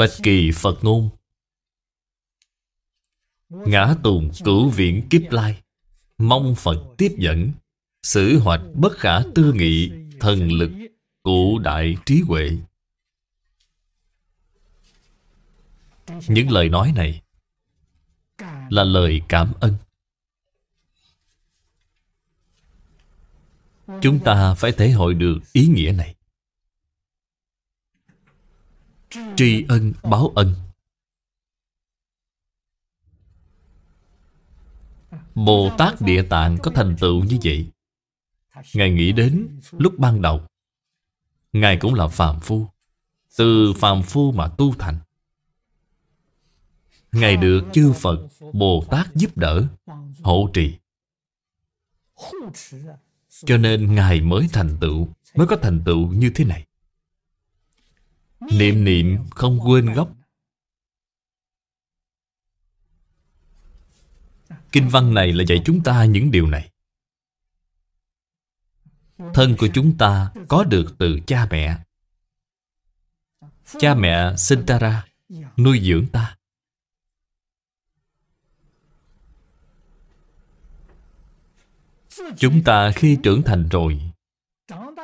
Bạch kỳ Phật ngôn Ngã tùng cửu viện kiếp lai Mong Phật tiếp dẫn Sử hoạch bất khả tư nghị Thần lực cụ đại trí huệ Những lời nói này Là lời cảm ơn Chúng ta phải thể hội được ý nghĩa này Tri ân báo ân Bồ Tát Địa Tạng có thành tựu như vậy Ngài nghĩ đến lúc ban đầu Ngài cũng là phàm phu Từ phàm phu mà tu thành Ngài được chư Phật, Bồ Tát giúp đỡ, hỗ trì Cho nên Ngài mới thành tựu Mới có thành tựu như thế này Niệm niệm không quên gốc Kinh văn này là dạy chúng ta những điều này Thân của chúng ta có được từ cha mẹ Cha mẹ sinh ta ra Nuôi dưỡng ta Chúng ta khi trưởng thành rồi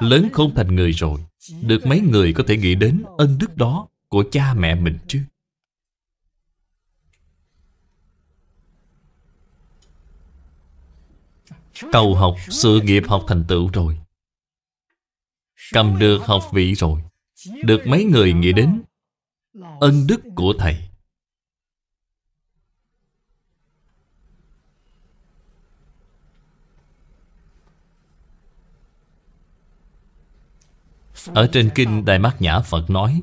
Lớn không thành người rồi Được mấy người có thể nghĩ đến ân đức đó Của cha mẹ mình chứ Cầu học, sự nghiệp học thành tựu rồi Cầm được học vị rồi Được mấy người nghĩ đến Ân đức của thầy Ở trên Kinh Đại Bát Nhã Phật nói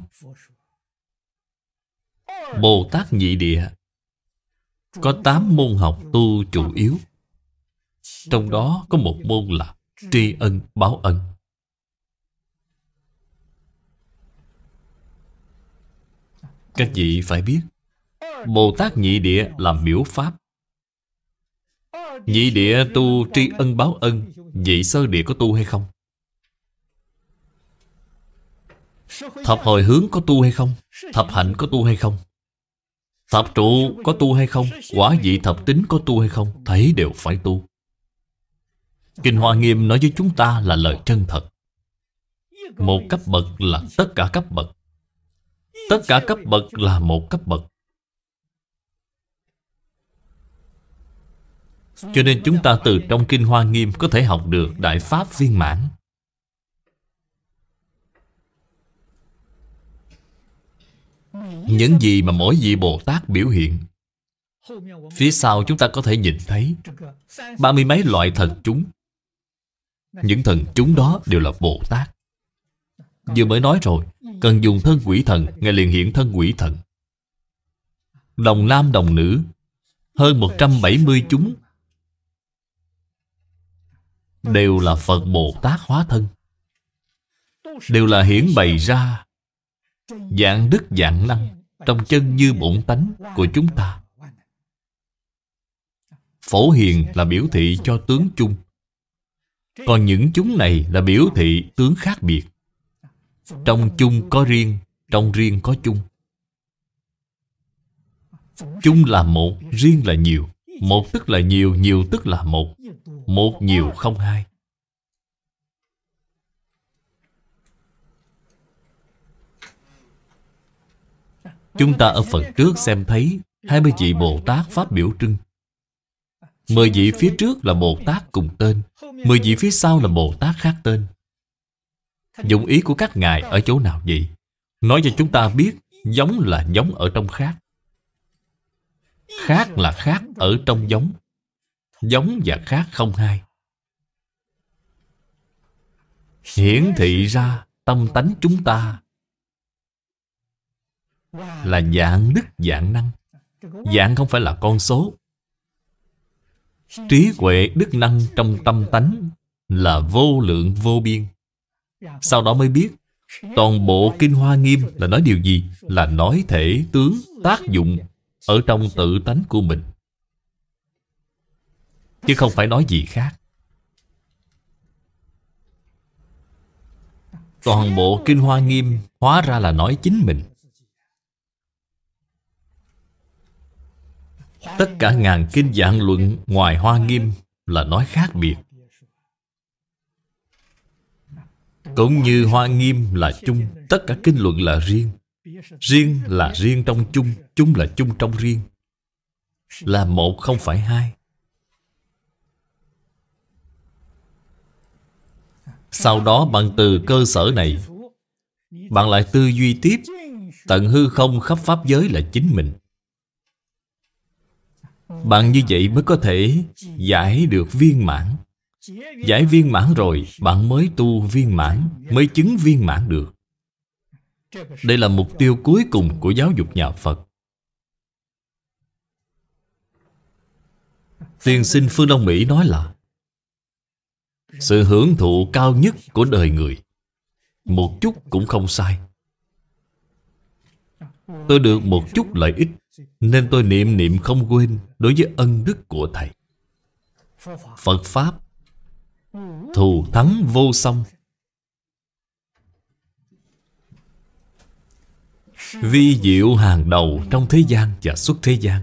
Bồ Tát Nhị Địa Có tám môn học tu chủ yếu Trong đó có một môn là Tri ân báo ân Các vị phải biết Bồ Tát Nhị Địa là miễu pháp Nhị địa tu tri ân báo ân Vị sơ địa có tu hay không? Thập hồi hướng có tu hay không? Thập hạnh có tu hay không? Thập trụ có tu hay không? Quả vị thập tính có tu hay không? Thấy đều phải tu. Kinh Hoa Nghiêm nói với chúng ta là lời chân thật. Một cấp bậc là tất cả cấp bậc. Tất cả cấp bậc là một cấp bậc. Cho nên chúng ta từ trong Kinh Hoa Nghiêm có thể học được Đại Pháp viên mãn. Những gì mà mỗi vị Bồ Tát biểu hiện Phía sau chúng ta có thể nhìn thấy Ba mươi mấy loại thần chúng Những thần chúng đó đều là Bồ Tát Vừa mới nói rồi Cần dùng thân quỷ thần Ngài liền hiện thân quỷ thần Đồng nam đồng nữ Hơn 170 chúng Đều là Phật Bồ Tát hóa thân Đều là hiển bày ra Dạng đức dạng năng Trong chân như bổn tánh của chúng ta Phổ hiền là biểu thị cho tướng chung Còn những chúng này là biểu thị tướng khác biệt Trong chung có riêng Trong riêng có chung Chung là một, riêng là nhiều Một tức là nhiều, nhiều tức là một Một nhiều không hai Chúng ta ở phần trước xem thấy 20 vị Bồ Tát phát biểu trưng Mười vị phía trước là Bồ Tát cùng tên Mười vị phía sau là Bồ Tát khác tên Dụng ý của các ngài ở chỗ nào vậy? Nói cho chúng ta biết Giống là giống ở trong khác Khác là khác ở trong giống Giống và khác không hai Hiển thị ra tâm tánh chúng ta là dạng đức dạng năng dạng không phải là con số trí huệ đức năng trong tâm tánh là vô lượng vô biên sau đó mới biết toàn bộ kinh hoa nghiêm là nói điều gì là nói thể tướng tác dụng ở trong tự tánh của mình chứ không phải nói gì khác toàn bộ kinh hoa nghiêm hóa ra là nói chính mình Tất cả ngàn kinh giảng luận ngoài hoa nghiêm là nói khác biệt Cũng như hoa nghiêm là chung Tất cả kinh luận là riêng Riêng là riêng trong chung Chung là chung trong riêng Là một không phải hai Sau đó bằng từ cơ sở này Bạn lại tư duy tiếp Tận hư không khắp pháp giới là chính mình bạn như vậy mới có thể giải được viên mãn Giải viên mãn rồi Bạn mới tu viên mãn Mới chứng viên mãn được Đây là mục tiêu cuối cùng của giáo dục nhà Phật Tiền sinh Phương Đông Mỹ nói là Sự hưởng thụ cao nhất của đời người Một chút cũng không sai Tôi được một chút lợi ích nên tôi niệm niệm không quên Đối với ân đức của Thầy Phật Pháp Thù thắng vô song Vi diệu hàng đầu trong thế gian và xuất thế gian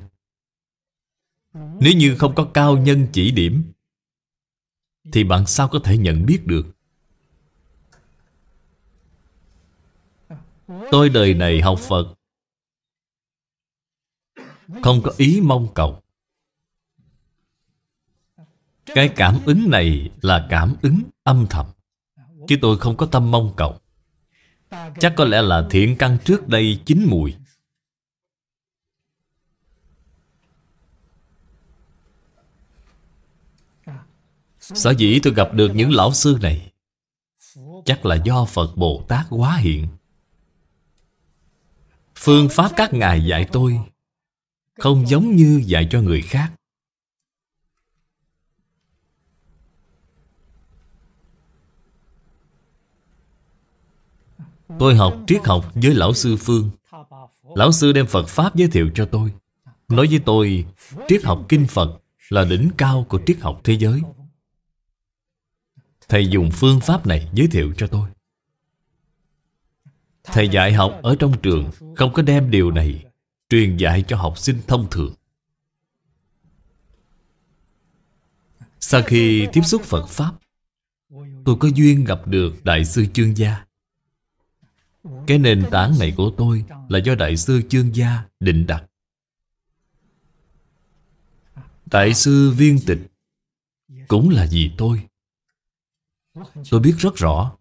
Nếu như không có cao nhân chỉ điểm Thì bạn sao có thể nhận biết được Tôi đời này học Phật không có ý mong cầu Cái cảm ứng này là cảm ứng âm thầm Chứ tôi không có tâm mong cầu Chắc có lẽ là thiện căn trước đây chín mùi Sở dĩ tôi gặp được những lão sư này Chắc là do Phật Bồ Tát quá hiện Phương pháp các ngài dạy tôi không giống như dạy cho người khác tôi học triết học với lão sư phương lão sư đem phật pháp giới thiệu cho tôi nói với tôi triết học kinh phật là đỉnh cao của triết học thế giới thầy dùng phương pháp này giới thiệu cho tôi thầy dạy học ở trong trường không có đem điều này truyền dạy cho học sinh thông thường. Sau khi tiếp xúc Phật Pháp, tôi có duyên gặp được Đại sư Chương Gia. Cái nền tảng này của tôi là do Đại sư Chương Gia định đặt. Đại sư Viên Tịch cũng là vì tôi. Tôi biết rất rõ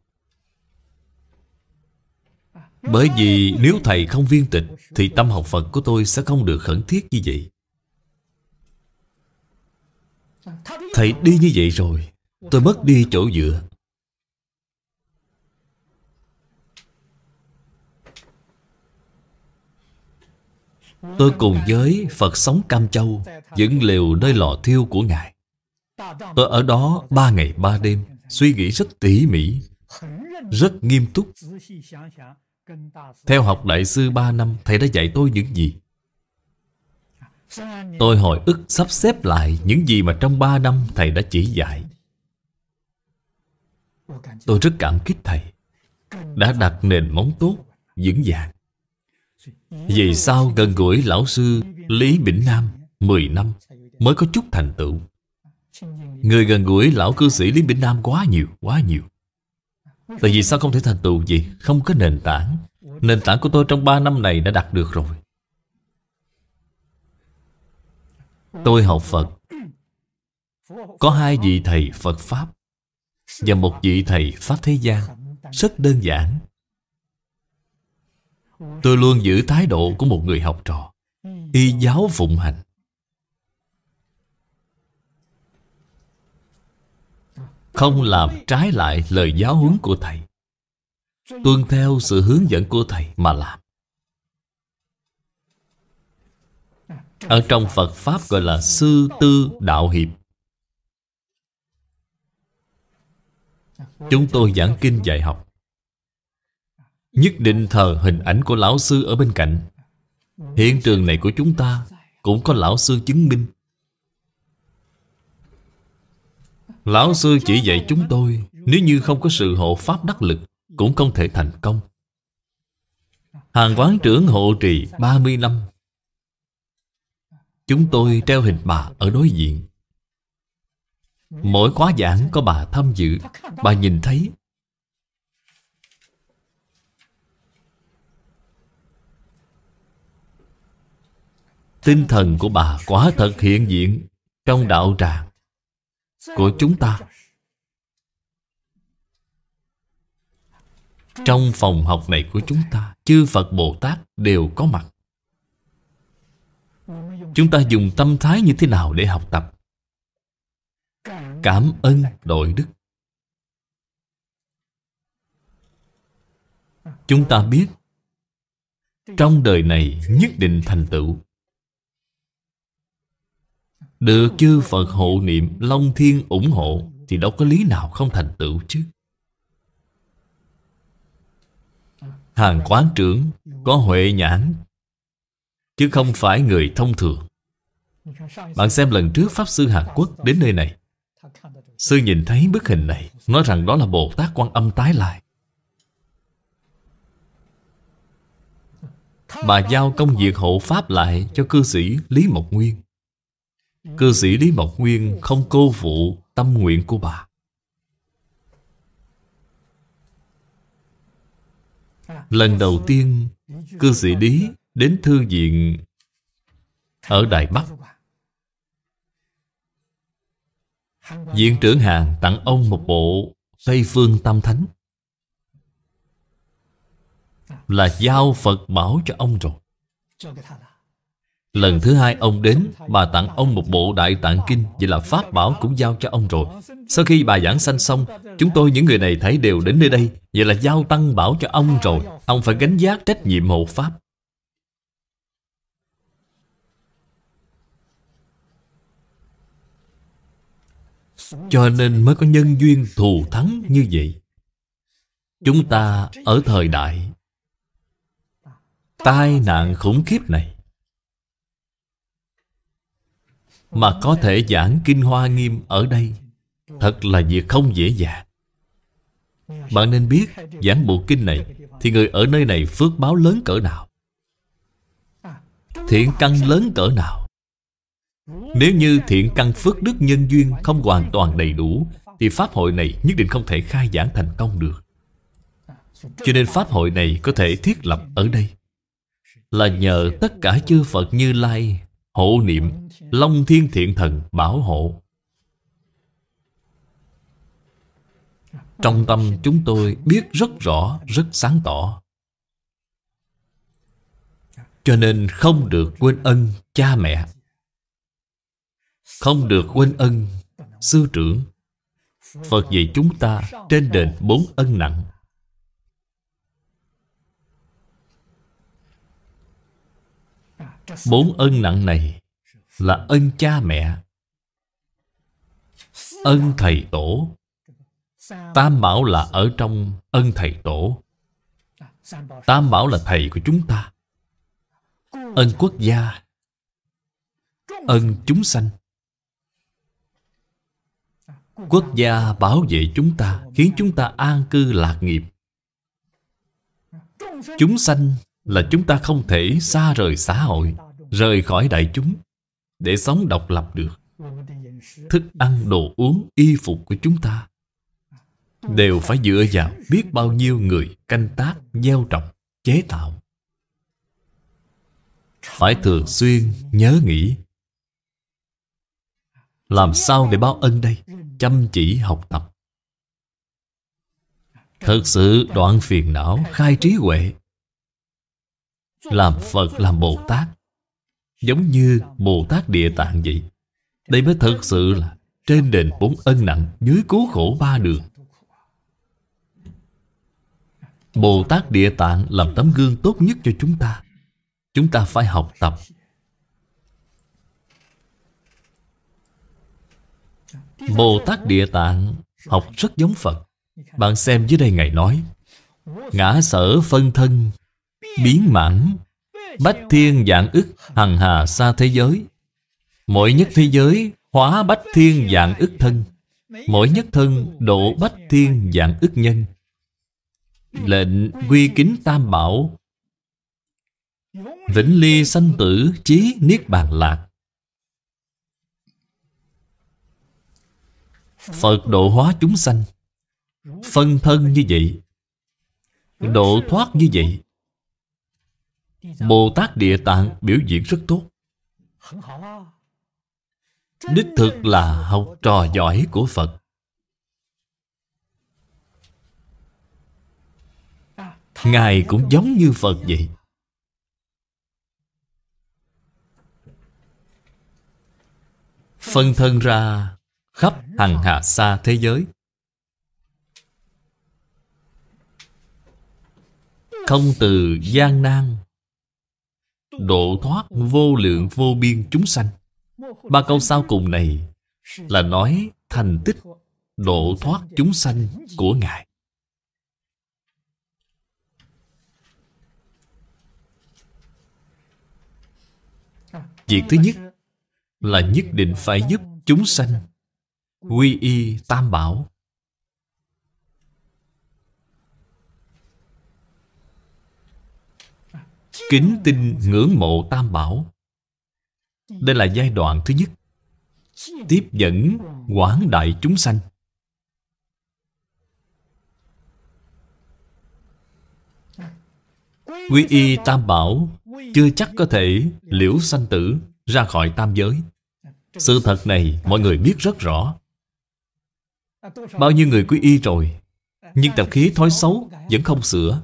bởi vì nếu thầy không viên tịch Thì tâm học Phật của tôi sẽ không được khẩn thiết như vậy Thầy đi như vậy rồi Tôi mất đi chỗ dựa Tôi cùng với Phật sống Cam Châu Dựng liều nơi lò thiêu của Ngài Tôi ở đó ba ngày ba đêm Suy nghĩ rất tỉ mỉ Rất nghiêm túc theo học đại sư 3 năm Thầy đã dạy tôi những gì Tôi hồi ức sắp xếp lại Những gì mà trong 3 năm thầy đã chỉ dạy Tôi rất cảm kích thầy Đã đặt nền móng tốt Vững vàng Vì sao gần gũi lão sư Lý Bỉnh Nam 10 năm mới có chút thành tựu Người gần gũi lão cư sĩ Lý Bỉnh Nam quá nhiều Quá nhiều Tại vì sao không thể thành tựu gì Không có nền tảng Nền tảng của tôi trong 3 năm này đã đạt được rồi Tôi học Phật Có hai vị thầy Phật Pháp Và một vị thầy Pháp Thế gian Rất đơn giản Tôi luôn giữ thái độ của một người học trò Y giáo phụng hành Không làm trái lại lời giáo huấn của Thầy Tuân theo sự hướng dẫn của Thầy mà làm Ở trong Phật Pháp gọi là sư tư đạo hiệp Chúng tôi giảng kinh dạy học Nhất định thờ hình ảnh của lão sư ở bên cạnh Hiện trường này của chúng ta Cũng có lão sư chứng minh Lão sư chỉ dạy chúng tôi Nếu như không có sự hộ pháp đắc lực Cũng không thể thành công Hàng quán trưởng hộ trì 30 năm Chúng tôi treo hình bà ở đối diện Mỗi khóa giảng có bà tham dự Bà nhìn thấy Tinh thần của bà quá thật hiện diện Trong đạo tràng của chúng ta trong phòng học này của chúng ta chư phật bồ tát đều có mặt chúng ta dùng tâm thái như thế nào để học tập cảm ơn đội đức chúng ta biết trong đời này nhất định thành tựu được chư Phật hộ niệm Long Thiên ủng hộ Thì đâu có lý nào không thành tựu chứ Hàng quán trưởng Có huệ nhãn Chứ không phải người thông thường Bạn xem lần trước Pháp Sư Hàn Quốc đến nơi này Sư nhìn thấy bức hình này Nói rằng đó là Bồ Tát Quan Âm tái lại Bà giao công việc hộ Pháp lại cho cư sĩ Lý Mộc Nguyên Cư sĩ Lý Mộc Nguyên không cô phụ tâm nguyện của bà Lần đầu tiên Cư sĩ Lý đến thư viện Ở Đài Bắc Viện trưởng hàng tặng ông một bộ Tây Phương Tam Thánh Là giao Phật bảo cho ông rồi Lần thứ hai ông đến Bà tặng ông một bộ đại tạng kinh Vậy là Pháp Bảo cũng giao cho ông rồi Sau khi bà giảng sanh xong Chúng tôi những người này thấy đều đến nơi đây Vậy là giao tăng bảo cho ông rồi Ông phải gánh giác trách nhiệm hộ Pháp Cho nên mới có nhân duyên thù thắng như vậy Chúng ta ở thời đại Tai nạn khủng khiếp này Mà có thể giảng Kinh Hoa Nghiêm ở đây Thật là việc không dễ dàng Bạn nên biết giảng bộ kinh này Thì người ở nơi này phước báo lớn cỡ nào Thiện căn lớn cỡ nào Nếu như thiện căn phước đức nhân duyên không hoàn toàn đầy đủ Thì Pháp hội này nhất định không thể khai giảng thành công được Cho nên Pháp hội này có thể thiết lập ở đây Là nhờ tất cả chư Phật Như Lai hộ niệm Long Thiên Thiện Thần bảo hộ Trong tâm chúng tôi biết rất rõ, rất sáng tỏ Cho nên không được quên ân cha mẹ Không được quên ân sư trưởng Phật dạy chúng ta trên đền bốn ân nặng Bốn ân nặng này là ân cha mẹ, ân thầy tổ. Tam bảo là ở trong ân thầy tổ. Tam bảo là thầy của chúng ta. Ân quốc gia, ân chúng sanh. Quốc gia bảo vệ chúng ta Khiến chúng ta an cư lạc nghiệp Chúng sanh là chúng ta không thể xa rời xã hội, rời khỏi đại chúng để sống độc lập được. Thức ăn, đồ uống, y phục của chúng ta đều phải dựa vào biết bao nhiêu người canh tác, gieo trồng, chế tạo. Phải thường xuyên nhớ nghĩ làm sao để báo ân đây? Chăm chỉ học tập. Thật sự đoạn phiền não, khai trí huệ. Làm Phật làm Bồ Tát Giống như Bồ Tát Địa Tạng vậy Đây mới thật sự là Trên đền bốn ân nặng Dưới cứu khổ ba đường Bồ Tát Địa Tạng làm tấm gương tốt nhất cho chúng ta Chúng ta phải học tập Bồ Tát Địa Tạng học rất giống Phật Bạn xem dưới đây Ngài nói Ngã sở phân thân biến mãn Bách thiên dạng ức hằng hà xa thế giới Mỗi nhất thế giới hóa bách thiên dạng ức thân Mỗi nhất thân độ bách thiên dạng ức nhân Lệnh quy kính tam bảo Vĩnh ly sanh tử chí niết bàn lạc Phật độ hóa chúng sanh Phân thân như vậy Độ thoát như vậy Bồ Tát Địa Tạng biểu diễn rất tốt Đích thực là học trò giỏi của Phật Ngài cũng giống như Phật vậy Phân thân ra khắp hằng hà xa thế giới Không từ gian nan độ thoát vô lượng vô biên chúng sanh. Ba câu sau cùng này là nói thành tích độ thoát chúng sanh của Ngài. Việc thứ nhất là nhất định phải giúp chúng sanh quy y tam bảo Kính tin ngưỡng mộ Tam Bảo Đây là giai đoạn thứ nhất Tiếp dẫn quảng đại chúng sanh Quy y Tam Bảo Chưa chắc có thể liễu sanh tử ra khỏi tam giới Sự thật này mọi người biết rất rõ Bao nhiêu người quy y rồi Nhưng tập khí thói xấu vẫn không sửa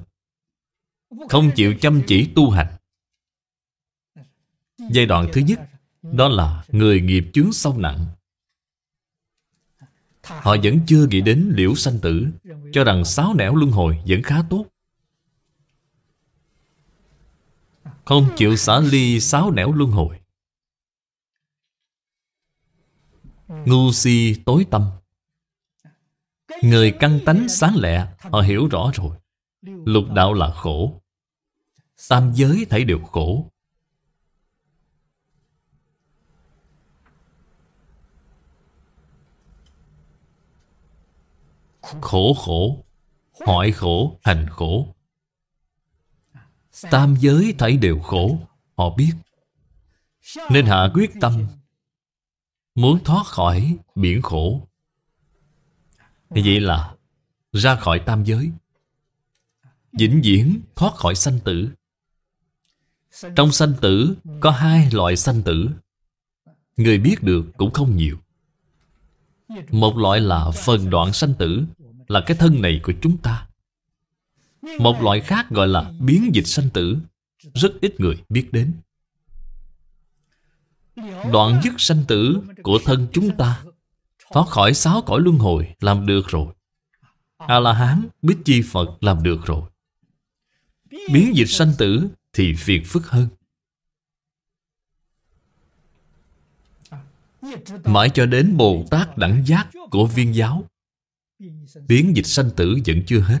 không chịu chăm chỉ tu hành Giai đoạn thứ nhất Đó là người nghiệp chướng sâu nặng Họ vẫn chưa nghĩ đến liễu sanh tử Cho rằng sáu nẻo luân hồi vẫn khá tốt Không chịu xả ly sáu nẻo luân hồi Ngu si tối tâm Người căn tánh sáng lẹ Họ hiểu rõ rồi Lục đạo là khổ Tam giới thấy đều khổ Khổ khổ Hỏi khổ, hành khổ Tam giới thấy đều khổ Họ biết Nên hạ quyết tâm Muốn thoát khỏi biển khổ Vậy là ra khỏi tam giới vĩnh viễn thoát khỏi sanh tử trong sanh tử có hai loại sanh tử người biết được cũng không nhiều một loại là phần đoạn sanh tử là cái thân này của chúng ta một loại khác gọi là biến dịch sanh tử rất ít người biết đến đoạn dứt sanh tử của thân chúng ta thoát khỏi sáu cõi luân hồi làm được rồi a la hán bích chi phật làm được rồi biến dịch sanh tử thì phiền phức hơn mãi cho đến bồ tát đẳng giác của viên giáo biến dịch sanh tử vẫn chưa hết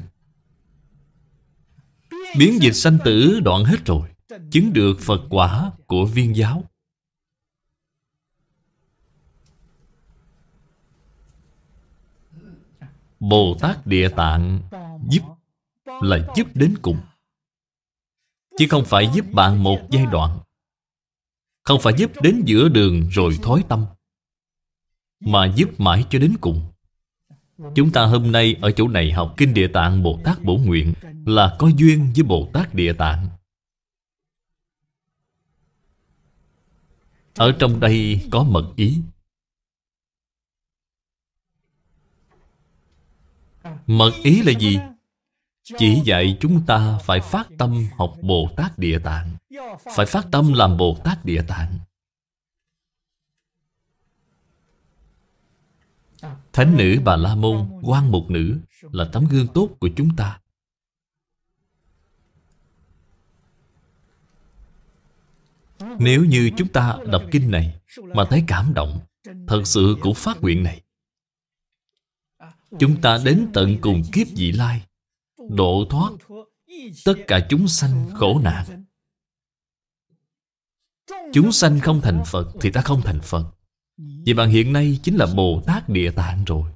biến dịch sanh tử đoạn hết rồi chứng được phật quả của viên giáo bồ tát địa tạng giúp là giúp đến cùng chứ không phải giúp bạn một giai đoạn không phải giúp đến giữa đường rồi thối tâm mà giúp mãi cho đến cùng chúng ta hôm nay ở chỗ này học kinh địa tạng bồ tát bổ nguyện là có duyên với bồ tát địa tạng ở trong đây có mật ý mật ý là gì chỉ dạy chúng ta phải phát tâm học Bồ Tát Địa Tạng Phải phát tâm làm Bồ Tát Địa Tạng Thánh nữ Bà La Môn, quan một nữ Là tấm gương tốt của chúng ta Nếu như chúng ta đọc kinh này Mà thấy cảm động Thật sự cũng phát nguyện này Chúng ta đến tận cùng kiếp vị lai độ thoát tất cả chúng sanh khổ nạn. Chúng sanh không thành Phật thì ta không thành Phật. Vì bạn hiện nay chính là Bồ Tát Địa Tạng rồi.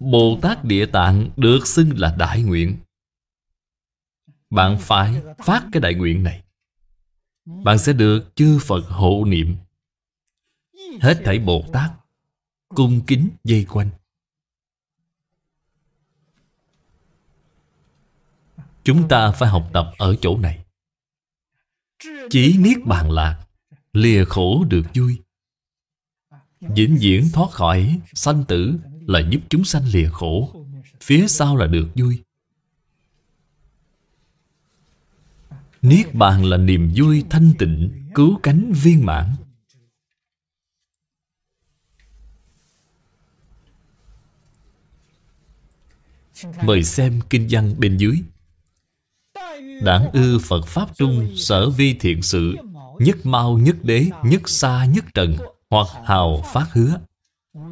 Bồ Tát Địa Tạng được xưng là đại nguyện. Bạn phải phát cái đại nguyện này. Bạn sẽ được chư Phật hộ niệm. Hết thảy Bồ Tát cung kính dây quanh. Chúng ta phải học tập ở chỗ này. Chỉ niết bàn lạc, lìa khổ được vui. Vĩnh viễn thoát khỏi sanh tử là giúp chúng sanh lìa khổ. Phía sau là được vui. Niết bàn là niềm vui thanh tịnh, cứu cánh viên mãn. Mời xem kinh văn bên dưới Đảng ư Phật Pháp Trung Sở vi thiện sự Nhất mau nhất đế Nhất xa nhất trần Hoặc hào phát hứa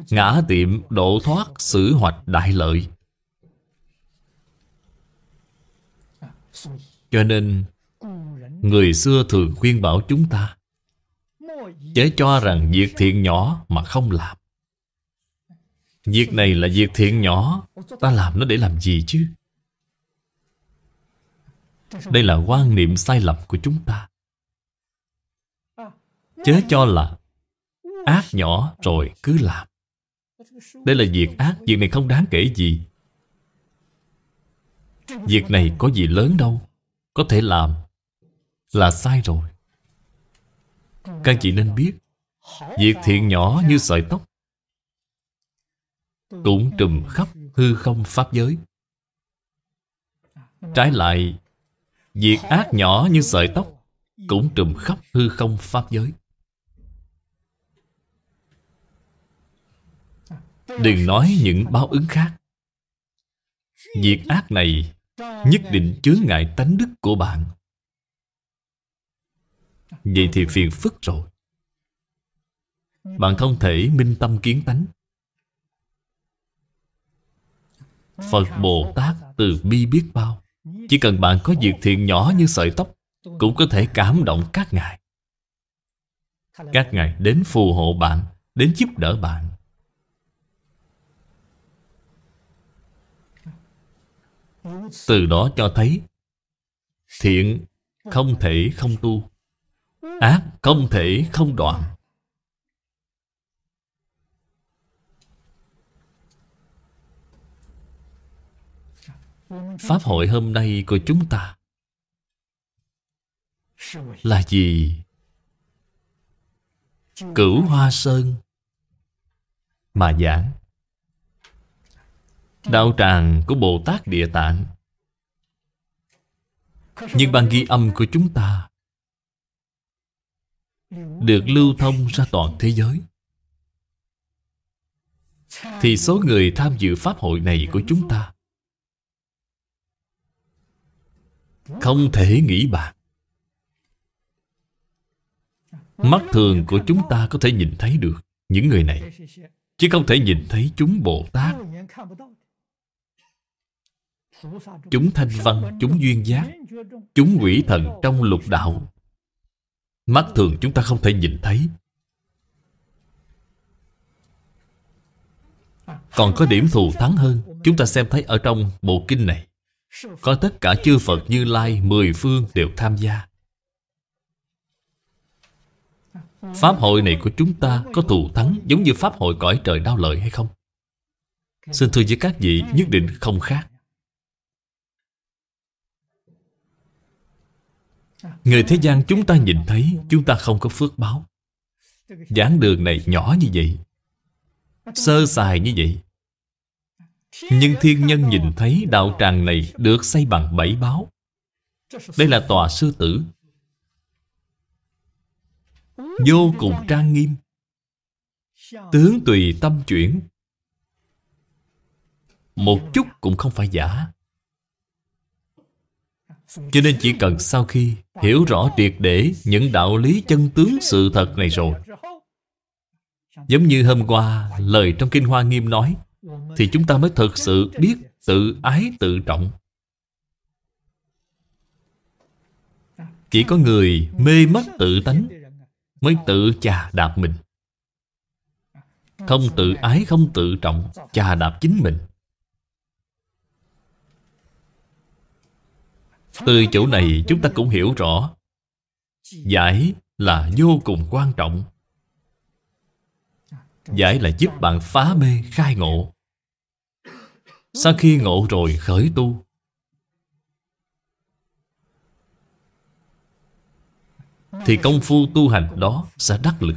Ngã tiệm độ thoát xử hoạch đại lợi Cho nên Người xưa thường khuyên bảo chúng ta Chớ cho rằng việc thiện nhỏ mà không làm Việc này là việc thiện nhỏ Ta làm nó để làm gì chứ Đây là quan niệm sai lầm của chúng ta Chớ cho là Ác nhỏ rồi cứ làm Đây là việc ác Việc này không đáng kể gì Việc này có gì lớn đâu Có thể làm Là sai rồi Các chị nên biết Việc thiện nhỏ như sợi tóc cũng trùm khắp hư không pháp giới trái lại việc ác nhỏ như sợi tóc cũng trùm khắp hư không pháp giới đừng nói những báo ứng khác việc ác này nhất định chướng ngại tánh đức của bạn vậy thì phiền phức rồi bạn không thể minh tâm kiến tánh Phật Bồ Tát từ bi biết bao Chỉ cần bạn có việc thiện nhỏ như sợi tóc Cũng có thể cảm động các ngài Các ngài đến phù hộ bạn Đến giúp đỡ bạn Từ đó cho thấy Thiện không thể không tu Ác không thể không đoạn Pháp hội hôm nay của chúng ta Là gì? Cửu Hoa Sơn Mà giảng Đạo tràng của Bồ Tát Địa Tạng Nhưng bằng ghi âm của chúng ta Được lưu thông ra toàn thế giới Thì số người tham dự Pháp hội này của chúng ta Không thể nghĩ bàn Mắt thường của chúng ta có thể nhìn thấy được những người này Chứ không thể nhìn thấy chúng Bồ Tát Chúng thanh văn, chúng duyên giác Chúng quỷ thần trong lục đạo Mắt thường chúng ta không thể nhìn thấy Còn có điểm thù thắng hơn Chúng ta xem thấy ở trong bộ kinh này có tất cả chư Phật Như Lai Mười phương đều tham gia Pháp hội này của chúng ta có thù thắng Giống như Pháp hội cõi trời đau lợi hay không Xin thưa với các vị Nhất định không khác Người thế gian chúng ta nhìn thấy Chúng ta không có phước báo giảng đường này nhỏ như vậy Sơ sài như vậy nhưng thiên nhân nhìn thấy đạo tràng này được xây bằng bảy báo Đây là tòa sư tử Vô cùng trang nghiêm Tướng tùy tâm chuyển Một chút cũng không phải giả Cho nên chỉ cần sau khi Hiểu rõ triệt để những đạo lý chân tướng sự thật này rồi Giống như hôm qua Lời trong Kinh Hoa Nghiêm nói thì chúng ta mới thực sự biết tự ái tự trọng chỉ có người mê mất tự tánh mới tự chà đạp mình không tự ái không tự trọng chà đạp chính mình từ chỗ này chúng ta cũng hiểu rõ giải là vô cùng quan trọng giải là giúp bạn phá mê khai ngộ sau khi ngộ rồi khởi tu Thì công phu tu hành đó sẽ đắc lực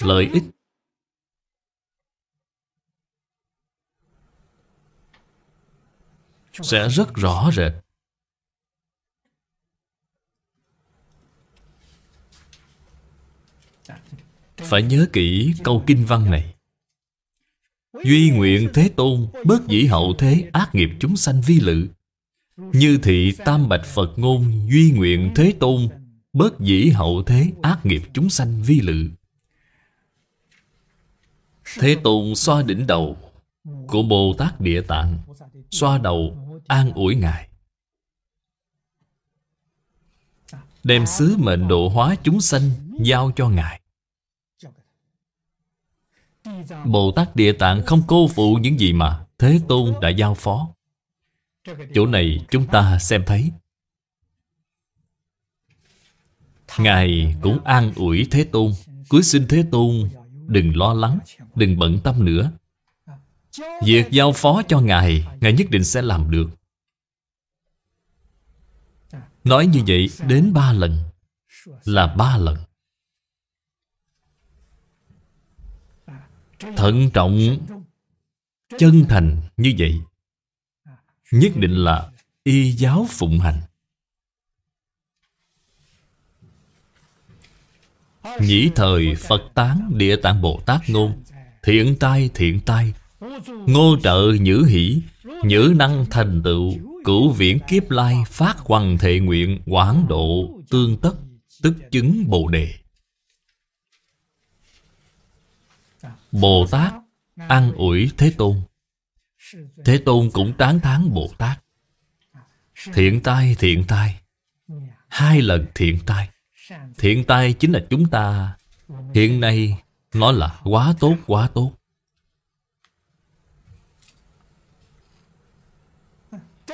Lợi ích Sẽ rất rõ rệt Phải nhớ kỹ câu kinh văn này Duy nguyện Thế Tôn Bớt dĩ hậu thế ác nghiệp chúng sanh vi lự Như thị tam bạch Phật ngôn Duy nguyện Thế Tôn Bớt dĩ hậu thế ác nghiệp chúng sanh vi lự Thế Tôn xoa đỉnh đầu Của Bồ Tát Địa Tạng Xoa đầu an ủi Ngài Đem sứ mệnh độ hóa chúng sanh Giao cho Ngài Bồ Tát Địa Tạng không cô phụ những gì mà Thế Tôn đã giao phó Chỗ này chúng ta xem thấy Ngài cũng an ủi Thế Tôn Cuối sinh Thế Tôn đừng lo lắng Đừng bận tâm nữa Việc giao phó cho Ngài Ngài nhất định sẽ làm được Nói như vậy đến ba lần Là ba lần thận trọng chân thành như vậy nhất định là y giáo phụng hành nhĩ thời phật tán địa tạng bồ tát ngôn thiện tai thiện tai ngô trợ nhữ hỷ nhữ năng thành tựu cửu viễn kiếp lai phát hoàng thệ nguyện quảng độ tương tất tức chứng bồ đề Bồ Tát an ủi Thế Tôn Thế Tôn cũng tán thán Bồ Tát Thiện tai thiện tai Hai lần thiện tai Thiện tai chính là chúng ta Hiện nay nó là quá tốt quá tốt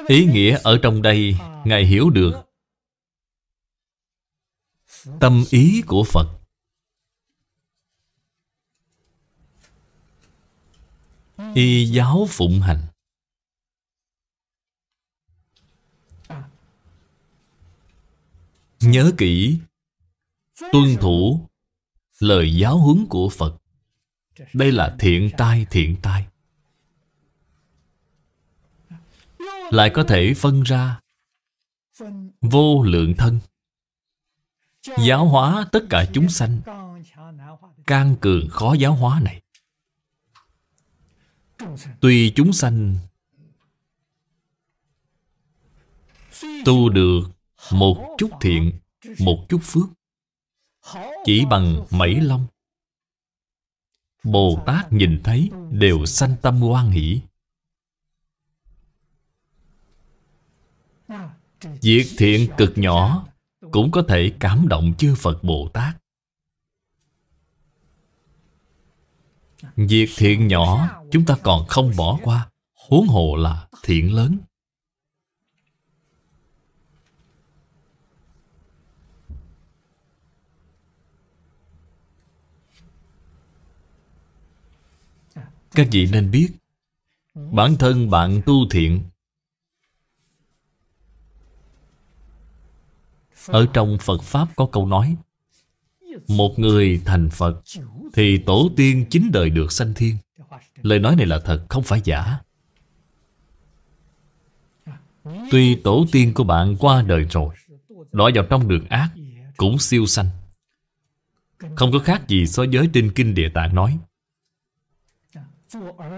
Ý nghĩa ở trong đây Ngài hiểu được Tâm ý của Phật y giáo phụng hành nhớ kỹ tuân thủ lời giáo huấn của phật đây là thiện tai thiện tai lại có thể phân ra vô lượng thân giáo hóa tất cả chúng sanh can cường khó giáo hóa này tuy chúng sanh Tu được một chút thiện Một chút phước Chỉ bằng mẩy lông Bồ Tát nhìn thấy Đều sanh tâm hoan hỷ Việc thiện cực nhỏ Cũng có thể cảm động chư Phật Bồ Tát Việc thiện nhỏ chúng ta còn không bỏ qua Huống hồ là thiện lớn Các vị nên biết Bản thân bạn tu thiện Ở trong Phật Pháp có câu nói một người thành Phật Thì tổ tiên chín đời được sanh thiên Lời nói này là thật không phải giả Tuy tổ tiên của bạn qua đời rồi Đỏ vào trong đường ác Cũng siêu sanh Không có khác gì so với trên kinh địa tạng nói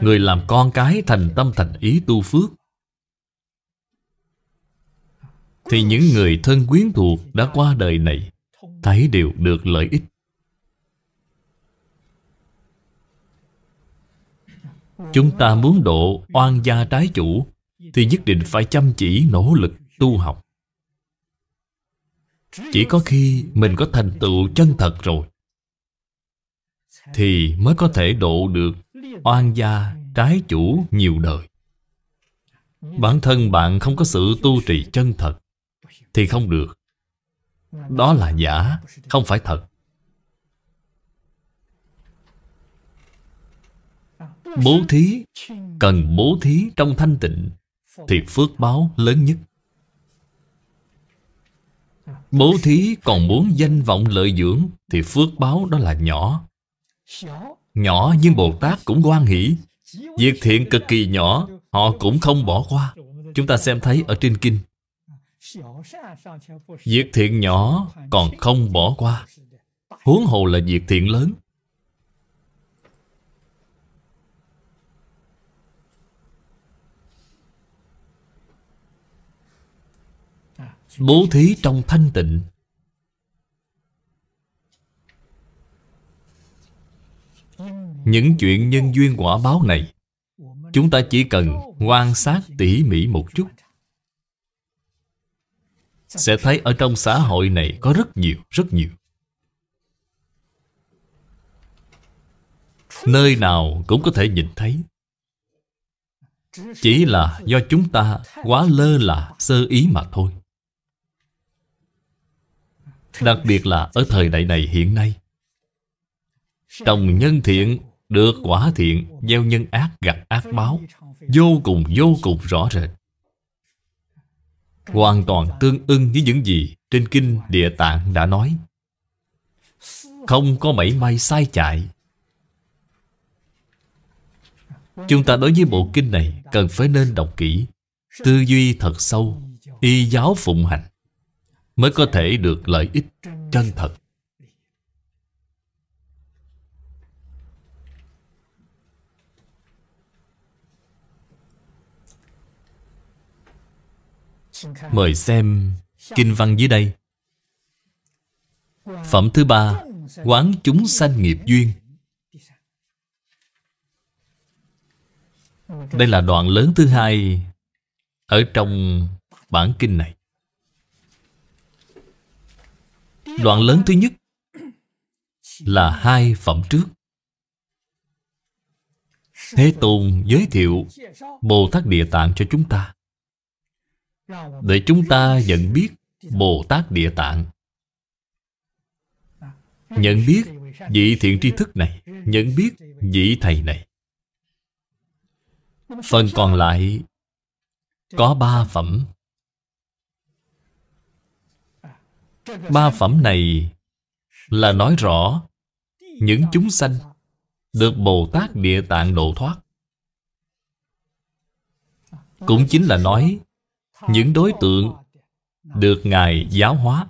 Người làm con cái thành tâm thành ý tu phước Thì những người thân quyến thuộc đã qua đời này thảy đều được lợi ích. Chúng ta muốn độ oan gia trái chủ thì nhất định phải chăm chỉ nỗ lực tu học. Chỉ có khi mình có thành tựu chân thật rồi thì mới có thể độ được oan gia trái chủ nhiều đời. Bản thân bạn không có sự tu trì chân thật thì không được. Đó là giả, không phải thật Bố thí Cần bố thí trong thanh tịnh Thì phước báo lớn nhất Bố thí còn muốn danh vọng lợi dưỡng Thì phước báo đó là nhỏ Nhỏ nhưng Bồ Tát cũng quan hỷ Việc thiện cực kỳ nhỏ Họ cũng không bỏ qua Chúng ta xem thấy ở trên kinh Việc thiện nhỏ còn không bỏ qua Huống hồ là việc thiện lớn Bố thí trong thanh tịnh Những chuyện nhân duyên quả báo này Chúng ta chỉ cần quan sát tỉ mỉ một chút sẽ thấy ở trong xã hội này có rất nhiều, rất nhiều. Nơi nào cũng có thể nhìn thấy. Chỉ là do chúng ta quá lơ là, sơ ý mà thôi. Đặc biệt là ở thời đại này hiện nay. Trồng nhân thiện, được quả thiện, gieo nhân ác gặt ác báo, vô cùng vô cùng rõ rệt hoàn toàn tương ưng với những gì trên kinh địa tạng đã nói không có mảy may sai chạy chúng ta đối với bộ kinh này cần phải nên đọc kỹ tư duy thật sâu y giáo phụng hành mới có thể được lợi ích chân thật Mời xem Kinh văn dưới đây Phẩm thứ ba Quán chúng sanh nghiệp duyên Đây là đoạn lớn thứ hai Ở trong bản kinh này Đoạn lớn thứ nhất Là hai phẩm trước Thế Tôn giới thiệu Bồ Tát Địa Tạng cho chúng ta để chúng ta nhận biết Bồ Tát Địa Tạng Nhận biết vị thiện tri thức này Nhận biết vị thầy này Phần còn lại Có ba phẩm Ba phẩm này Là nói rõ Những chúng sanh Được Bồ Tát Địa Tạng độ thoát Cũng chính là nói những đối tượng được ngài giáo hóa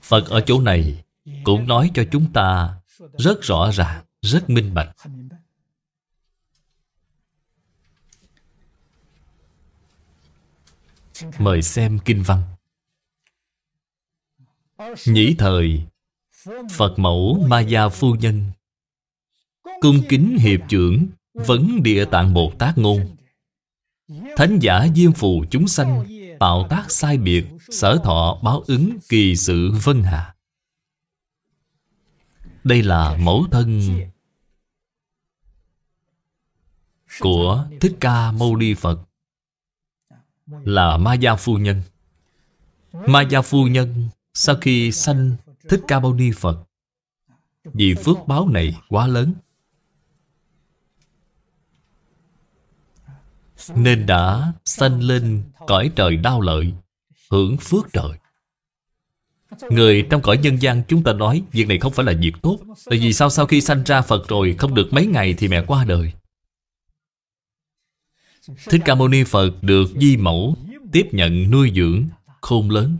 phật ở chỗ này cũng nói cho chúng ta rất rõ ràng rất minh bạch mời xem kinh văn nhĩ thời phật mẫu ma gia phu nhân cung kính hiệp trưởng Vấn địa tạng Bồ Tát ngôn Thánh giả diêm phù chúng sanh Tạo tác sai biệt Sở thọ báo ứng kỳ sự vân hạ Đây là mẫu thân Của Thích Ca Mâu Ni Phật Là Ma Gia Phu Nhân Ma Gia Phu Nhân Sau khi sanh Thích Ca Mâu Ni Phật Vì phước báo này quá lớn Nên đã sanh lên cõi trời đau lợi Hưởng phước trời Người trong cõi nhân gian chúng ta nói Việc này không phải là việc tốt Tại vì sao sau khi sanh ra Phật rồi Không được mấy ngày thì mẹ qua đời Thích Ca Mâu Ni Phật được di mẫu Tiếp nhận nuôi dưỡng Khôn lớn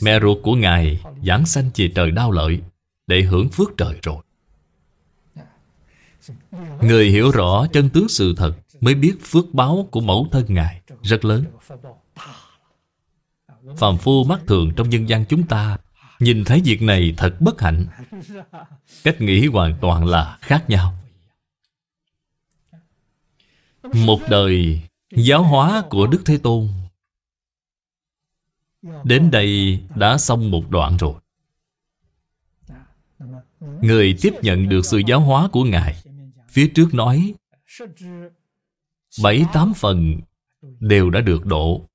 Mẹ ruột của Ngài Giảng sanh về trời đau lợi Để hưởng phước trời rồi Người hiểu rõ chân tướng sự thật mới biết phước báo của mẫu thân Ngài rất lớn. Phạm phu mắt thường trong nhân gian chúng ta nhìn thấy việc này thật bất hạnh. Cách nghĩ hoàn toàn là khác nhau. Một đời giáo hóa của Đức Thế Tôn Đến đây đã xong một đoạn rồi Người tiếp nhận được sự giáo hóa của Ngài Phía trước nói bảy tám phần đều đã được độ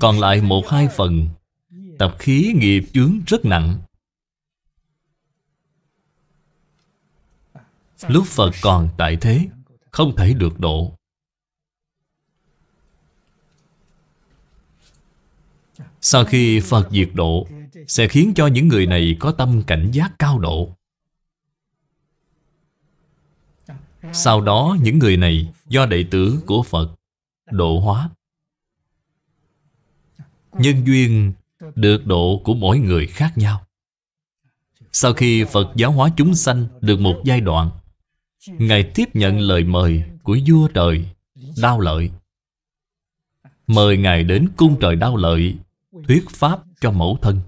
còn lại một hai phần tập khí nghiệp chướng rất nặng lúc phật còn tại thế không thể được độ sau khi phật diệt độ sẽ khiến cho những người này có tâm cảnh giác cao độ Sau đó những người này do đệ tử của Phật độ hóa Nhân duyên được độ của mỗi người khác nhau Sau khi Phật giáo hóa chúng sanh được một giai đoạn Ngài tiếp nhận lời mời của vua trời Đao Lợi Mời Ngài đến cung trời Đao Lợi Thuyết Pháp cho mẫu thân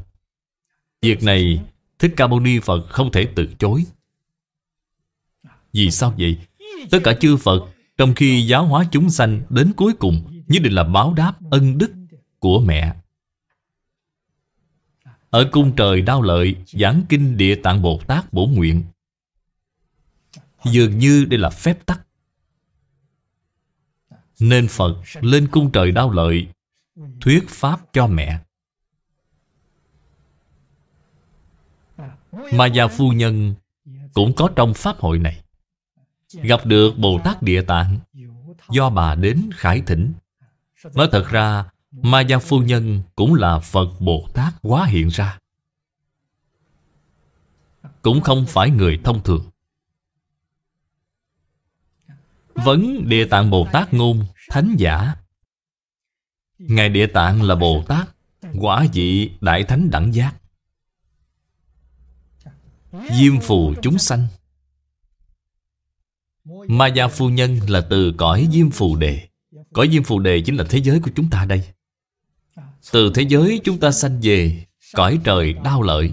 Việc này Thích Ca Mâu Ni Phật không thể từ chối vì sao vậy? Tất cả chư Phật Trong khi giáo hóa chúng sanh đến cuối cùng Nhất định là báo đáp ân đức của mẹ Ở cung trời đao lợi Giảng kinh địa tạng Bồ Tát bổ nguyện Dường như đây là phép tắc Nên Phật lên cung trời đao lợi Thuyết Pháp cho mẹ Mà già phu nhân cũng có trong pháp hội này Gặp được Bồ Tát Địa Tạng Do bà đến khải thỉnh Nói thật ra Ma Gia Phu Nhân cũng là Phật Bồ Tát quá hiện ra Cũng không phải người thông thường Vấn Địa Tạng Bồ Tát ngôn Thánh giả Ngài Địa Tạng là Bồ Tát Quả dị Đại Thánh Đẳng Giác Diêm phù chúng sanh Ma gia phu nhân là từ cõi diêm phù đề Cõi diêm phù đề chính là thế giới của chúng ta đây Từ thế giới chúng ta sanh về Cõi trời đau lợi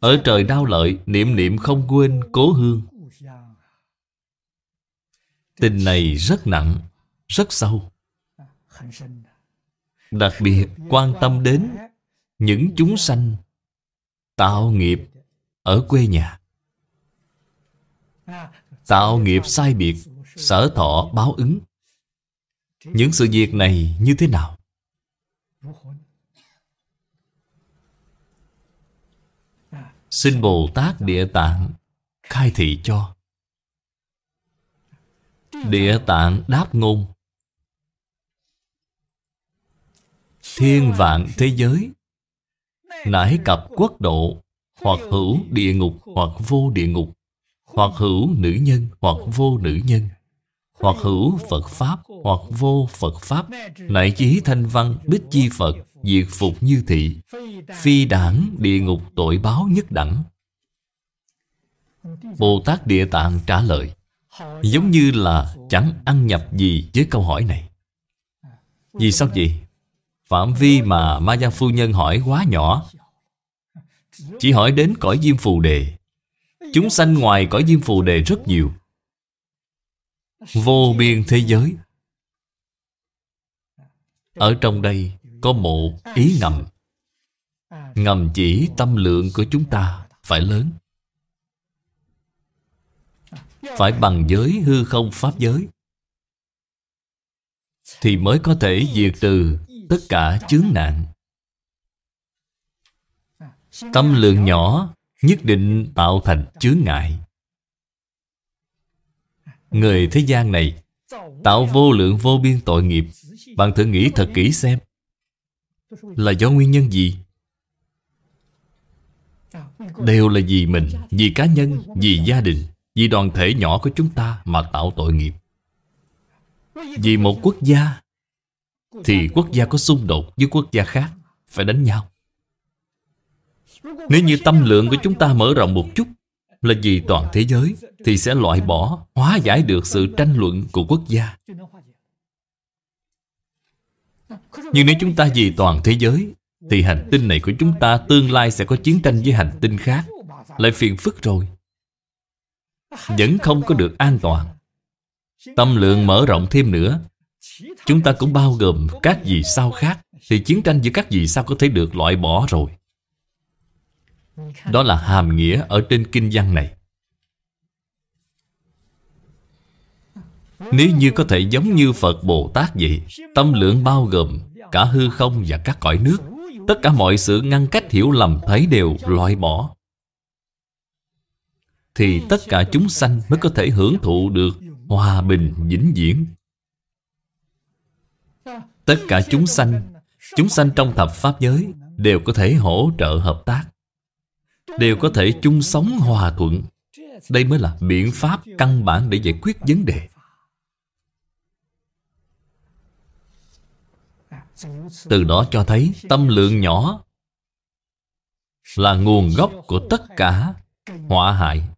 Ở trời đau lợi Niệm niệm không quên cố hương Tình này rất nặng Rất sâu Đặc biệt quan tâm đến Những chúng sanh Tạo nghiệp Ở quê nhà Tạo nghiệp sai biệt Sở thọ báo ứng Những sự việc này như thế nào? Xin Bồ Tát Địa Tạng Khai thị cho Địa Tạng đáp ngôn Thiên vạn thế giới Nải cặp quốc độ Hoặc hữu địa ngục hoặc vô địa ngục hoặc hữu nữ nhân, hoặc vô nữ nhân, hoặc hữu Phật Pháp, hoặc vô Phật Pháp, nại chí thanh văn, bích chi Phật, diệt phục như thị, phi đảng địa ngục tội báo nhất đẳng. Bồ Tát Địa Tạng trả lời, giống như là chẳng ăn nhập gì với câu hỏi này. Vì sao vậy? Phạm vi mà Ma Gia Phu Nhân hỏi quá nhỏ Chỉ hỏi đến cõi diêm phù đề Chúng sanh ngoài cõi diêm phù đề rất nhiều Vô biên thế giới Ở trong đây có một ý ngầm Ngầm chỉ tâm lượng của chúng ta phải lớn Phải bằng giới hư không pháp giới Thì mới có thể diệt từ tất cả chướng nạn Tâm lượng nhỏ nhất định tạo thành chướng ngại người thế gian này tạo vô lượng vô biên tội nghiệp bạn thử nghĩ thật kỹ xem là do nguyên nhân gì đều là vì mình vì cá nhân vì gia đình vì đoàn thể nhỏ của chúng ta mà tạo tội nghiệp vì một quốc gia thì quốc gia có xung đột với quốc gia khác phải đánh nhau nếu như tâm lượng của chúng ta mở rộng một chút Là vì toàn thế giới Thì sẽ loại bỏ, hóa giải được sự tranh luận của quốc gia Nhưng nếu chúng ta vì toàn thế giới Thì hành tinh này của chúng ta tương lai sẽ có chiến tranh với hành tinh khác Lại phiền phức rồi Vẫn không có được an toàn Tâm lượng mở rộng thêm nữa Chúng ta cũng bao gồm các vì sao khác Thì chiến tranh giữa các vì sao có thể được loại bỏ rồi đó là hàm nghĩa ở trên kinh văn này Nếu như có thể giống như Phật Bồ Tát vậy Tâm lượng bao gồm cả hư không và các cõi nước Tất cả mọi sự ngăn cách hiểu lầm thấy đều loại bỏ Thì tất cả chúng sanh mới có thể hưởng thụ được hòa bình vĩnh viễn Tất cả chúng sanh Chúng sanh trong thập pháp giới Đều có thể hỗ trợ hợp tác đều có thể chung sống hòa thuận. Đây mới là biện pháp căn bản để giải quyết vấn đề. Từ đó cho thấy tâm lượng nhỏ là nguồn gốc của tất cả họa hại.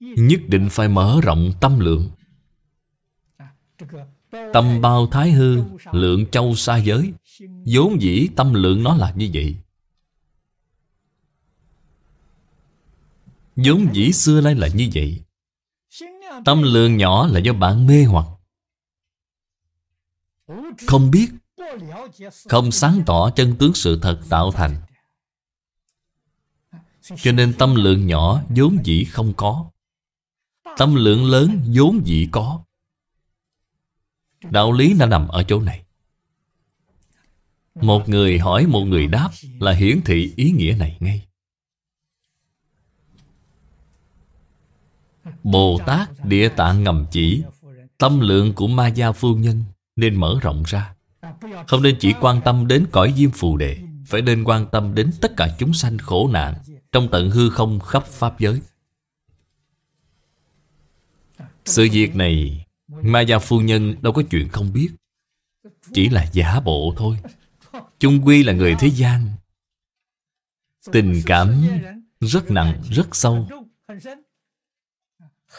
Nhất định phải mở rộng tâm lượng. Tâm bao thái hư, lượng châu xa giới. vốn dĩ tâm lượng nó là như vậy. Giống dĩ xưa nay là như vậy Tâm lượng nhỏ là do bạn mê hoặc Không biết Không sáng tỏ chân tướng sự thật tạo thành Cho nên tâm lượng nhỏ vốn dĩ không có Tâm lượng lớn vốn dĩ có Đạo lý nó nằm ở chỗ này Một người hỏi một người đáp Là hiển thị ý nghĩa này ngay Bồ Tát Địa Tạng ngầm chỉ Tâm lượng của ma gia phu nhân Nên mở rộng ra Không nên chỉ quan tâm đến cõi diêm phù đề Phải nên quan tâm đến tất cả chúng sanh khổ nạn Trong tận hư không khắp Pháp giới Sự việc này Ma gia phu nhân đâu có chuyện không biết Chỉ là giả bộ thôi Chung quy là người thế gian Tình cảm rất nặng, rất sâu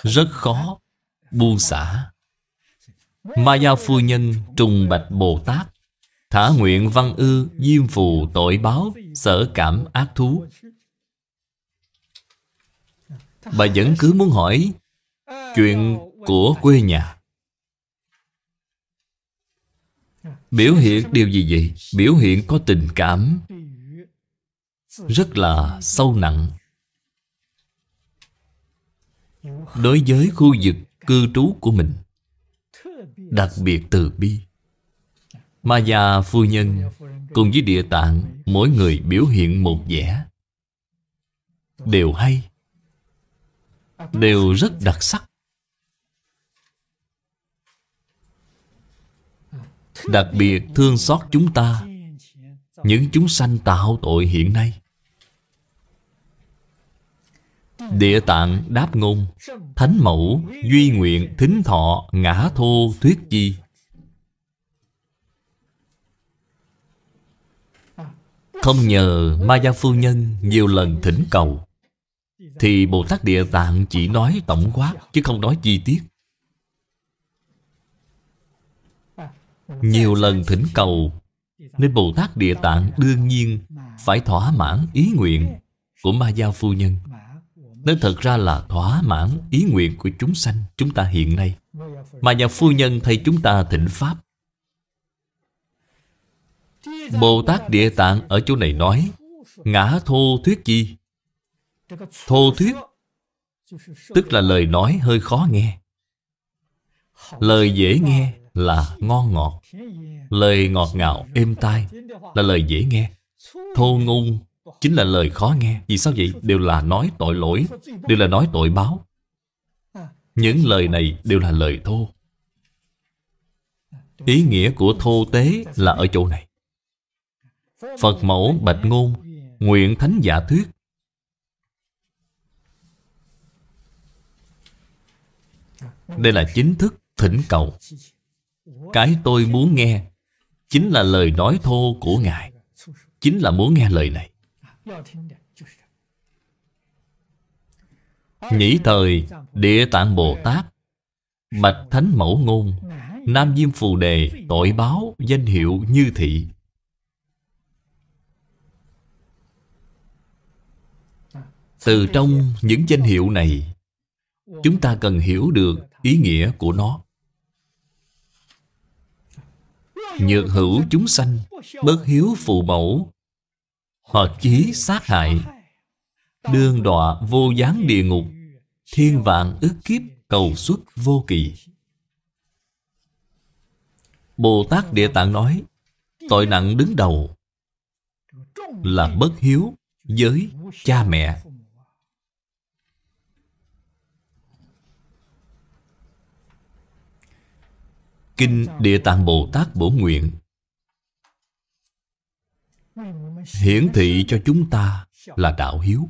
rất khó buông xả Ma gia phu nhân trùng bạch Bồ Tát Thả nguyện văn ư Diêm phù tội báo Sở cảm ác thú Bà vẫn cứ muốn hỏi Chuyện của quê nhà Biểu hiện điều gì vậy? Biểu hiện có tình cảm Rất là sâu nặng đối với khu vực cư trú của mình đặc biệt từ bi ma gia phu nhân cùng với địa tạng mỗi người biểu hiện một vẻ đều hay đều rất đặc sắc đặc biệt thương xót chúng ta những chúng sanh tạo tội hiện nay Địa tạng đáp ngôn Thánh mẫu duy nguyện thính thọ ngã thô thuyết chi Không nhờ Ma Gia Phu Nhân nhiều lần thỉnh cầu Thì Bồ Tát Địa Tạng chỉ nói tổng quát Chứ không nói chi tiết Nhiều lần thỉnh cầu Nên Bồ Tát Địa Tạng đương nhiên Phải thỏa mãn ý nguyện Của Ma Gia Phu Nhân Nói thật ra là thỏa mãn ý nguyện của chúng sanh chúng ta hiện nay Mà nhà phu nhân thầy chúng ta thỉnh Pháp Bồ Tát Địa Tạng ở chỗ này nói Ngã thô thuyết chi Thô thuyết Tức là lời nói hơi khó nghe Lời dễ nghe là ngon ngọt Lời ngọt ngào êm tai Là lời dễ nghe Thô ngôn Chính là lời khó nghe Vì sao vậy? Đều là nói tội lỗi Đều là nói tội báo Những lời này đều là lời thô Ý nghĩa của thô tế là ở chỗ này Phật mẫu bạch ngôn Nguyện thánh giả thuyết Đây là chính thức thỉnh cầu Cái tôi muốn nghe Chính là lời nói thô của Ngài Chính là muốn nghe lời này Nhĩ thời Địa Tạng Bồ Tát Bạch Thánh Mẫu Ngôn Nam Diêm Phù Đề Tội báo danh hiệu Như Thị Từ trong những danh hiệu này Chúng ta cần hiểu được ý nghĩa của nó Nhược hữu chúng sanh bất hiếu phụ mẫu hoặc chí sát hại Đương đọa vô gián địa ngục Thiên vạn ức kiếp cầu xuất vô kỳ Bồ Tát Địa Tạng nói Tội nặng đứng đầu Là bất hiếu với cha mẹ Kinh Địa Tạng Bồ Tát Bổ Nguyện hiển thị cho chúng ta là đạo hiếu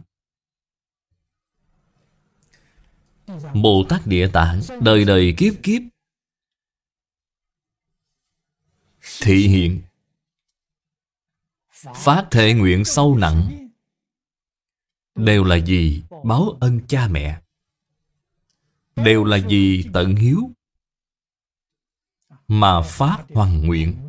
bồ tát địa tạng đời đời kiếp kiếp thị hiện phát thệ nguyện sâu nặng đều là gì báo ân cha mẹ đều là gì tận hiếu mà phát hoàng nguyện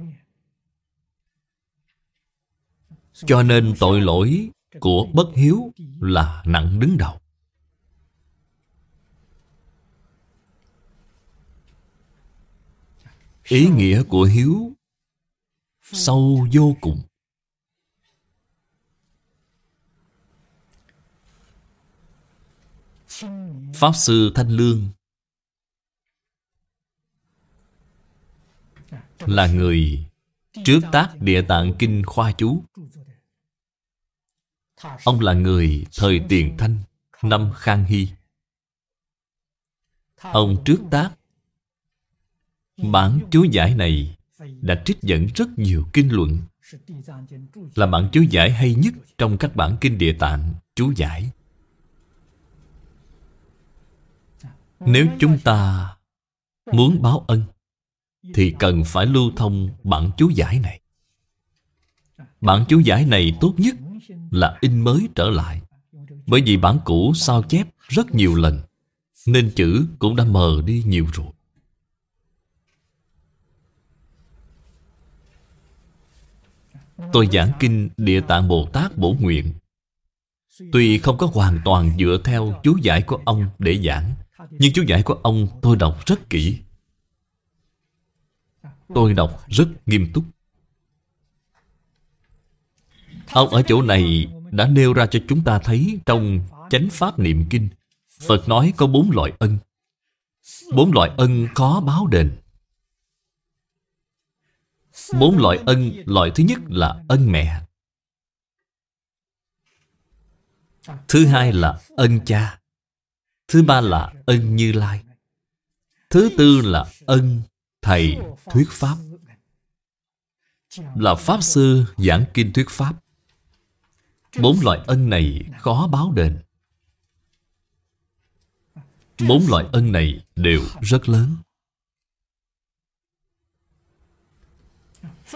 Cho nên tội lỗi của bất hiếu là nặng đứng đầu. Ý nghĩa của hiếu sâu vô cùng. Pháp Sư Thanh Lương là người trước tác Địa Tạng Kinh Khoa Chú Ông là người thời tiền thanh Năm Khang Hy Ông trước tác Bản chú giải này đã trích dẫn rất nhiều kinh luận Là bản chú giải hay nhất trong các bản kinh địa tạng chú giải Nếu chúng ta muốn báo ân Thì cần phải lưu thông bản chú giải này Bản chú giải này tốt nhất là in mới trở lại Bởi vì bản cũ sao chép rất nhiều lần Nên chữ cũng đã mờ đi nhiều rồi Tôi giảng kinh Địa Tạng Bồ Tát Bổ Nguyện Tuy không có hoàn toàn dựa theo chú giải của ông để giảng Nhưng chú giải của ông tôi đọc rất kỹ Tôi đọc rất nghiêm túc Ông ở chỗ này đã nêu ra cho chúng ta thấy trong Chánh Pháp Niệm Kinh Phật nói có bốn loại ân Bốn loại ân có báo đền Bốn loại ân Loại thứ nhất là ân mẹ Thứ hai là ân cha Thứ ba là ân như lai Thứ tư là ân thầy thuyết pháp Là pháp sư giảng kinh thuyết pháp Bốn loại ân này khó báo đền Bốn loại ân này đều rất lớn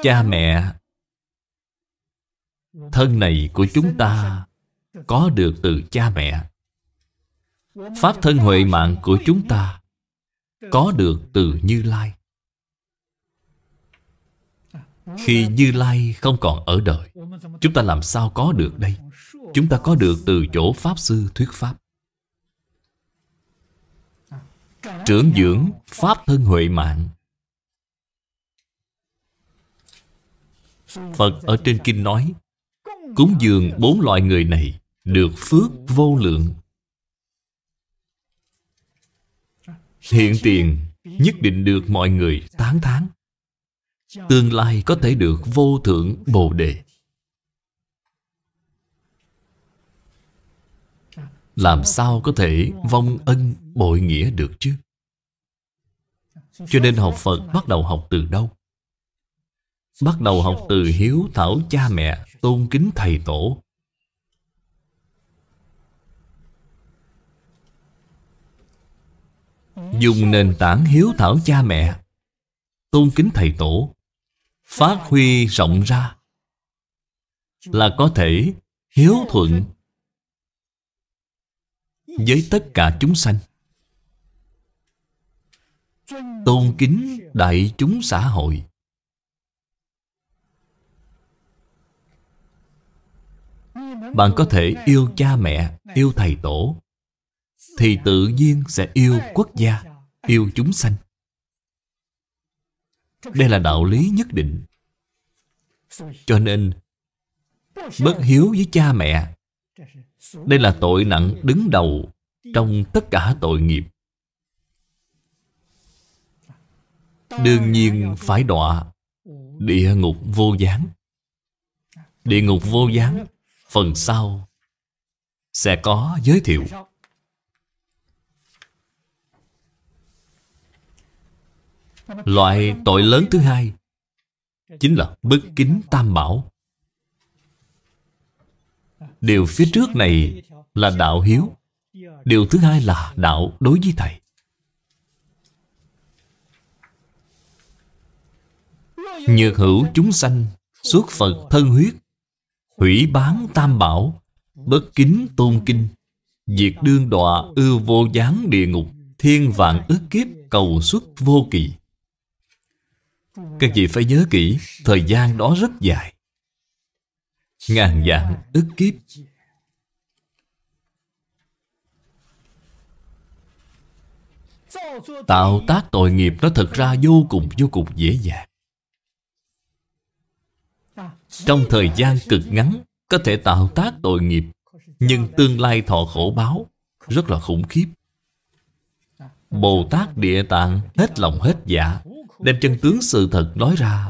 Cha mẹ Thân này của chúng ta Có được từ cha mẹ Pháp thân huệ mạng của chúng ta Có được từ Như Lai khi Như Lai không còn ở đời Chúng ta làm sao có được đây Chúng ta có được từ chỗ Pháp Sư thuyết Pháp Trưởng dưỡng Pháp thân huệ mạng Phật ở trên kinh nói Cúng dường bốn loại người này Được phước vô lượng Hiện tiền nhất định được mọi người tán thán tương lai có thể được vô thượng bồ đề làm sao có thể vong ân bội nghĩa được chứ cho nên học phật bắt đầu học từ đâu bắt đầu học từ hiếu thảo cha mẹ tôn kính thầy tổ dùng nền tảng hiếu thảo cha mẹ tôn kính thầy tổ phát huy rộng ra là có thể hiếu thuận với tất cả chúng sanh tôn kính đại chúng xã hội bạn có thể yêu cha mẹ yêu thầy tổ thì tự nhiên sẽ yêu quốc gia yêu chúng sanh đây là đạo lý nhất định Cho nên Bất hiếu với cha mẹ Đây là tội nặng đứng đầu Trong tất cả tội nghiệp Đương nhiên phải đọa Địa ngục vô gián Địa ngục vô gián Phần sau Sẽ có giới thiệu Loại tội lớn thứ hai Chính là bất kính tam bảo Điều phía trước này là đạo hiếu Điều thứ hai là đạo đối với thầy Nhược hữu chúng sanh Xuất Phật thân huyết Hủy bán tam bảo Bất kính tôn kinh Diệt đương đọa ư vô gián địa ngục Thiên vạn ức kiếp cầu xuất vô kỳ các vị phải nhớ kỹ Thời gian đó rất dài Ngàn dạng ức kiếp Tạo tác tội nghiệp nó thật ra vô cùng vô cùng dễ dàng Trong thời gian cực ngắn Có thể tạo tác tội nghiệp Nhưng tương lai thọ khổ báo Rất là khủng khiếp Bồ Tát Địa Tạng hết lòng hết dạ Đem chân tướng sự thật nói ra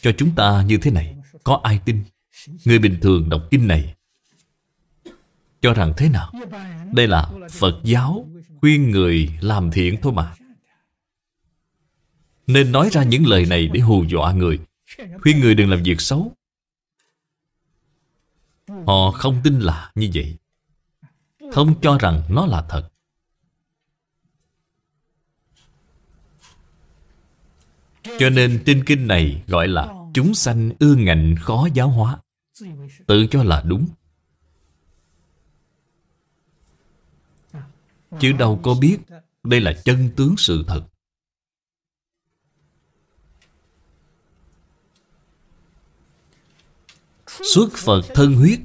Cho chúng ta như thế này Có ai tin Người bình thường đọc kinh này Cho rằng thế nào Đây là Phật giáo Khuyên người làm thiện thôi mà Nên nói ra những lời này để hù dọa người Khuyên người đừng làm việc xấu Họ không tin là như vậy Không cho rằng nó là thật Cho nên trên kinh này gọi là Chúng sanh ưa ngạnh khó giáo hóa Tự cho là đúng Chứ đâu có biết Đây là chân tướng sự thật Xuất Phật thân huyết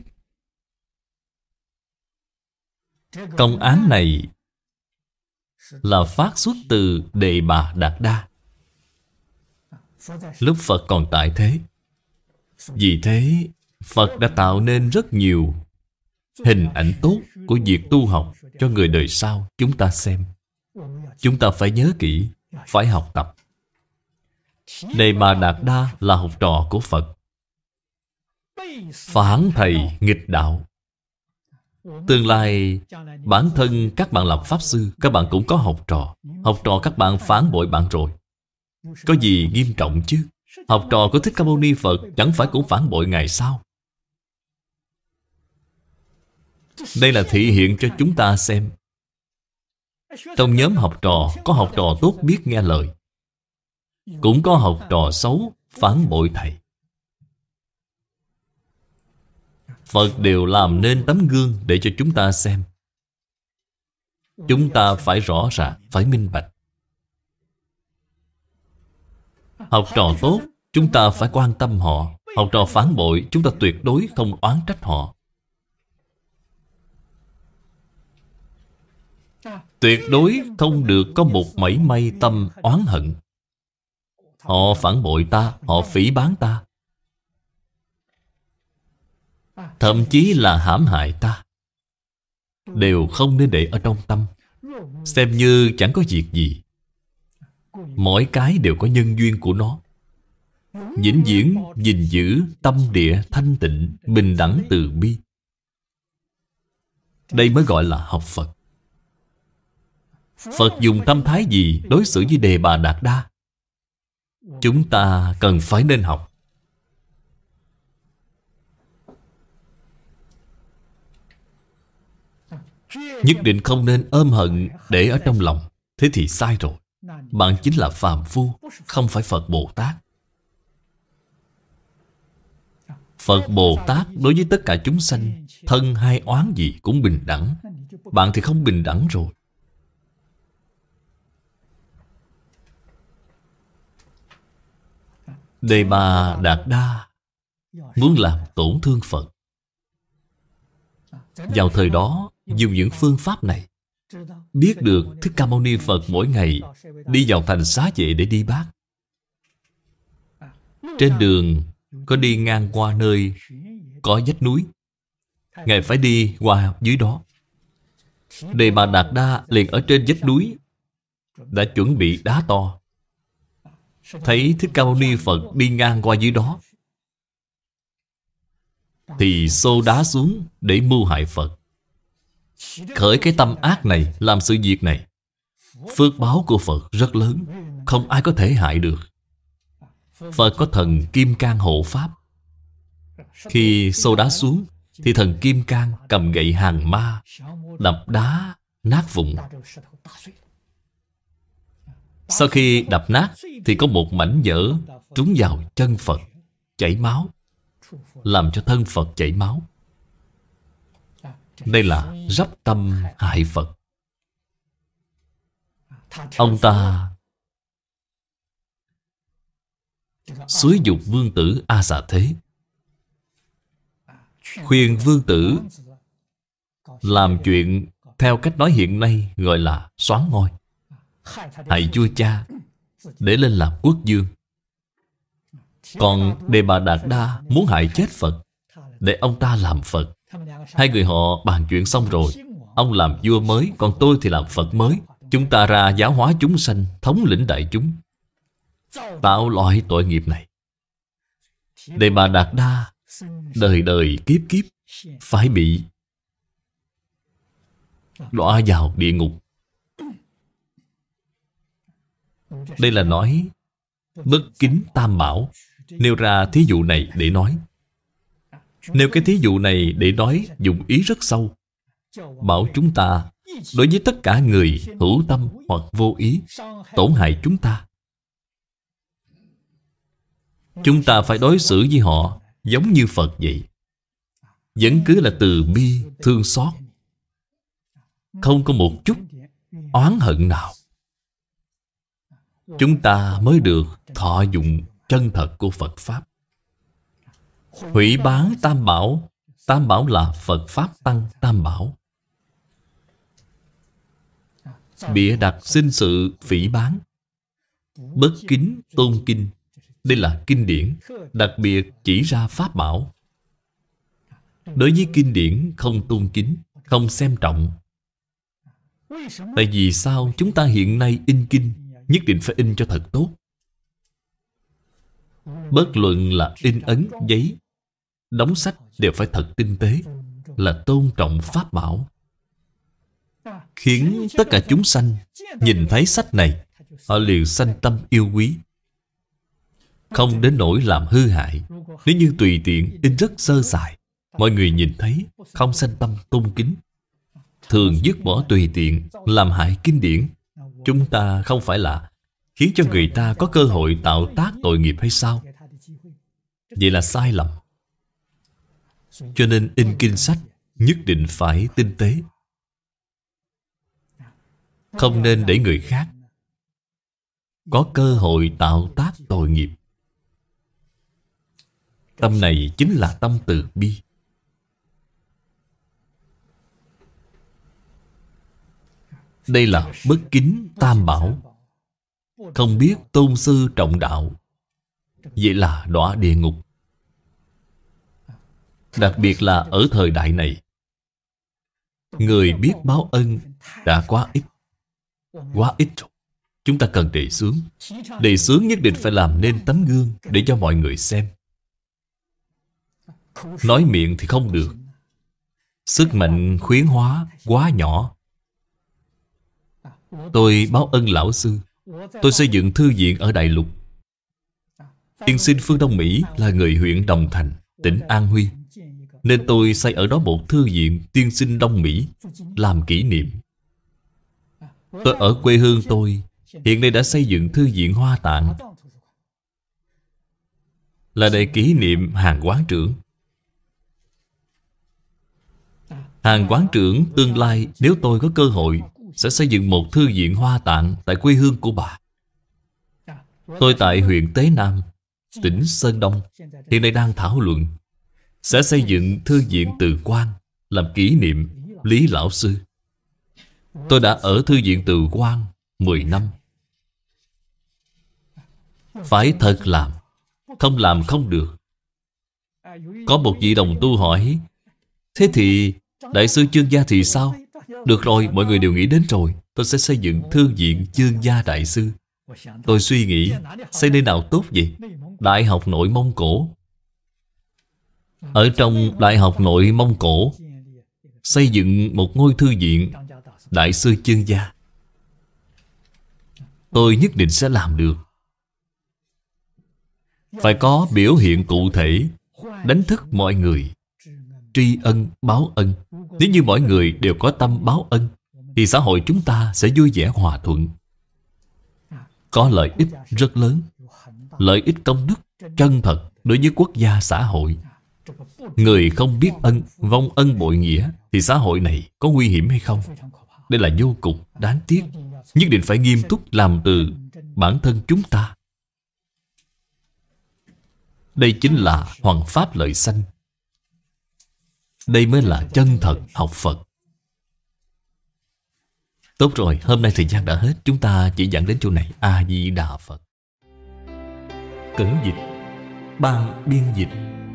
Công án này Là phát xuất từ Đề Bà Đạt Đa Lúc Phật còn tại thế Vì thế Phật đã tạo nên rất nhiều Hình ảnh tốt của việc tu học Cho người đời sau chúng ta xem Chúng ta phải nhớ kỹ Phải học tập Này mà Đạt Đa là học trò của Phật Phản thầy nghịch đạo Tương lai Bản thân các bạn làm Pháp Sư Các bạn cũng có học trò Học trò các bạn phản bội bạn rồi có gì nghiêm trọng chứ Học trò của Thích Ca Mâu Ni Phật Chẳng phải cũng phản bội Ngài sao Đây là thị hiện cho chúng ta xem Trong nhóm học trò Có học trò tốt biết nghe lời Cũng có học trò xấu Phản bội thầy Phật đều làm nên tấm gương Để cho chúng ta xem Chúng ta phải rõ ràng Phải minh bạch Học trò tốt, chúng ta phải quan tâm họ. Học trò phản bội, chúng ta tuyệt đối không oán trách họ. Tuyệt đối không được có một mảy may tâm oán hận. Họ phản bội ta, họ phỉ bán ta. Thậm chí là hãm hại ta. Đều không nên để ở trong tâm. Xem như chẳng có việc gì. Mỗi cái đều có nhân duyên của nó vĩnh viễn gìn giữ tâm địa thanh tịnh bình đẳng từ bi đây mới gọi là học phật phật dùng tâm thái gì đối xử với đề bà đạt đa chúng ta cần phải nên học nhất định không nên ôm hận để ở trong lòng thế thì sai rồi bạn chính là phàm phu Không phải Phật Bồ Tát Phật Bồ Tát đối với tất cả chúng sanh Thân hay oán gì cũng bình đẳng Bạn thì không bình đẳng rồi Đề bà Đạt Đa Muốn làm tổn thương Phật Vào thời đó Dùng những phương pháp này biết được Thích Ca Mâu Ni Phật mỗi ngày đi vào thành xá vệ để đi bát. Trên đường có đi ngang qua nơi có vách núi. Ngài phải đi qua dưới đó. Đề Bà Đạt Đa liền ở trên vách núi đã chuẩn bị đá to. Thấy Thích Ca Mâu Ni Phật đi ngang qua dưới đó thì xô đá xuống để mưu hại Phật. Khởi cái tâm ác này Làm sự việc này Phước báo của Phật rất lớn Không ai có thể hại được Phật có thần Kim Cang hộ Pháp Khi xô đá xuống Thì thần Kim Cang cầm gậy hàng ma Đập đá nát vụn Sau khi đập nát Thì có một mảnh vỡ trúng vào chân Phật Chảy máu Làm cho thân Phật chảy máu đây là rắp tâm hại Phật Ông ta Xúi dục vương tử A Xà Thế Khuyên vương tử Làm chuyện theo cách nói hiện nay gọi là xoán ngôi Hại vua cha Để lên làm quốc dương Còn Đề Bà Đạt Đa muốn hại chết Phật Để ông ta làm Phật Hai người họ bàn chuyện xong rồi Ông làm vua mới Còn tôi thì làm Phật mới Chúng ta ra giáo hóa chúng sanh Thống lĩnh đại chúng Tạo loại tội nghiệp này Đề bà Đạt Đa Đời đời kiếp kiếp Phải bị Đọa vào địa ngục Đây là nói Bất kính tam bảo Nêu ra thí dụ này để nói nếu cái thí dụ này để nói dùng ý rất sâu Bảo chúng ta Đối với tất cả người hữu tâm hoặc vô ý Tổn hại chúng ta Chúng ta phải đối xử với họ Giống như Phật vậy Vẫn cứ là từ bi, thương xót Không có một chút oán hận nào Chúng ta mới được thọ dụng chân thật của Phật Pháp Hủy bán Tam Bảo Tam Bảo là Phật Pháp Tăng Tam Bảo Bịa đặt sinh sự phỉ bán Bất kính tôn kinh Đây là kinh điển Đặc biệt chỉ ra Pháp Bảo Đối với kinh điển không tôn kính Không xem trọng Tại vì sao chúng ta hiện nay in kinh Nhất định phải in cho thật tốt Bất luận là in ấn giấy đóng sách đều phải thật tinh tế là tôn trọng pháp bảo khiến tất cả chúng sanh nhìn thấy sách này họ liền sanh tâm yêu quý không đến nỗi làm hư hại nếu như tùy tiện in rất sơ sài mọi người nhìn thấy không sanh tâm tôn kính thường dứt bỏ tùy tiện làm hại kinh điển chúng ta không phải là khiến cho người ta có cơ hội tạo tác tội nghiệp hay sao vậy là sai lầm cho nên in kinh sách nhất định phải tinh tế Không nên để người khác Có cơ hội tạo tác tội nghiệp Tâm này chính là tâm từ bi Đây là bất kính tam bảo Không biết tôn sư trọng đạo Vậy là đọa địa ngục Đặc biệt là ở thời đại này Người biết báo ân đã quá ít Quá ít rồi Chúng ta cần đề xướng Đề xướng nhất định phải làm nên tấm gương Để cho mọi người xem Nói miệng thì không được Sức mạnh khuyến hóa quá nhỏ Tôi báo ân lão sư Tôi xây dựng thư viện ở Đại Lục Tiên sinh Phương Đông Mỹ là người huyện Đồng Thành, tỉnh An Huy nên tôi xây ở đó một thư viện tiên sinh Đông Mỹ Làm kỷ niệm Tôi ở quê hương tôi Hiện nay đã xây dựng thư viện Hoa Tạng Là để kỷ niệm hàng quán trưởng Hàng quán trưởng tương lai nếu tôi có cơ hội Sẽ xây dựng một thư viện Hoa Tạng tại quê hương của bà Tôi tại huyện Tế Nam, tỉnh Sơn Đông Hiện nay đang thảo luận sẽ xây dựng thư viện từ quan Làm kỷ niệm Lý Lão Sư Tôi đã ở thư viện từ quan 10 năm Phải thật làm Không làm không được Có một vị đồng tu hỏi Thế thì Đại sư chương gia thì sao Được rồi mọi người đều nghĩ đến rồi Tôi sẽ xây dựng thư viện chương gia đại sư Tôi suy nghĩ Xây nơi nào tốt vậy Đại học nội Mông Cổ ở trong Đại học nội Mông Cổ Xây dựng một ngôi thư viện Đại sư chương gia Tôi nhất định sẽ làm được Phải có biểu hiện cụ thể Đánh thức mọi người Tri ân báo ân Nếu như mọi người đều có tâm báo ân Thì xã hội chúng ta sẽ vui vẻ hòa thuận Có lợi ích rất lớn Lợi ích công đức chân thật đối với quốc gia xã hội Người không biết ân, vong ân bội nghĩa Thì xã hội này có nguy hiểm hay không? Đây là vô cùng đáng tiếc Nhất định phải nghiêm túc làm từ bản thân chúng ta Đây chính là hoàng pháp lợi sanh Đây mới là chân thật học Phật Tốt rồi, hôm nay thời gian đã hết Chúng ta chỉ dẫn đến chỗ này A-di-đà Phật Cẩn dịch Ban biên dịch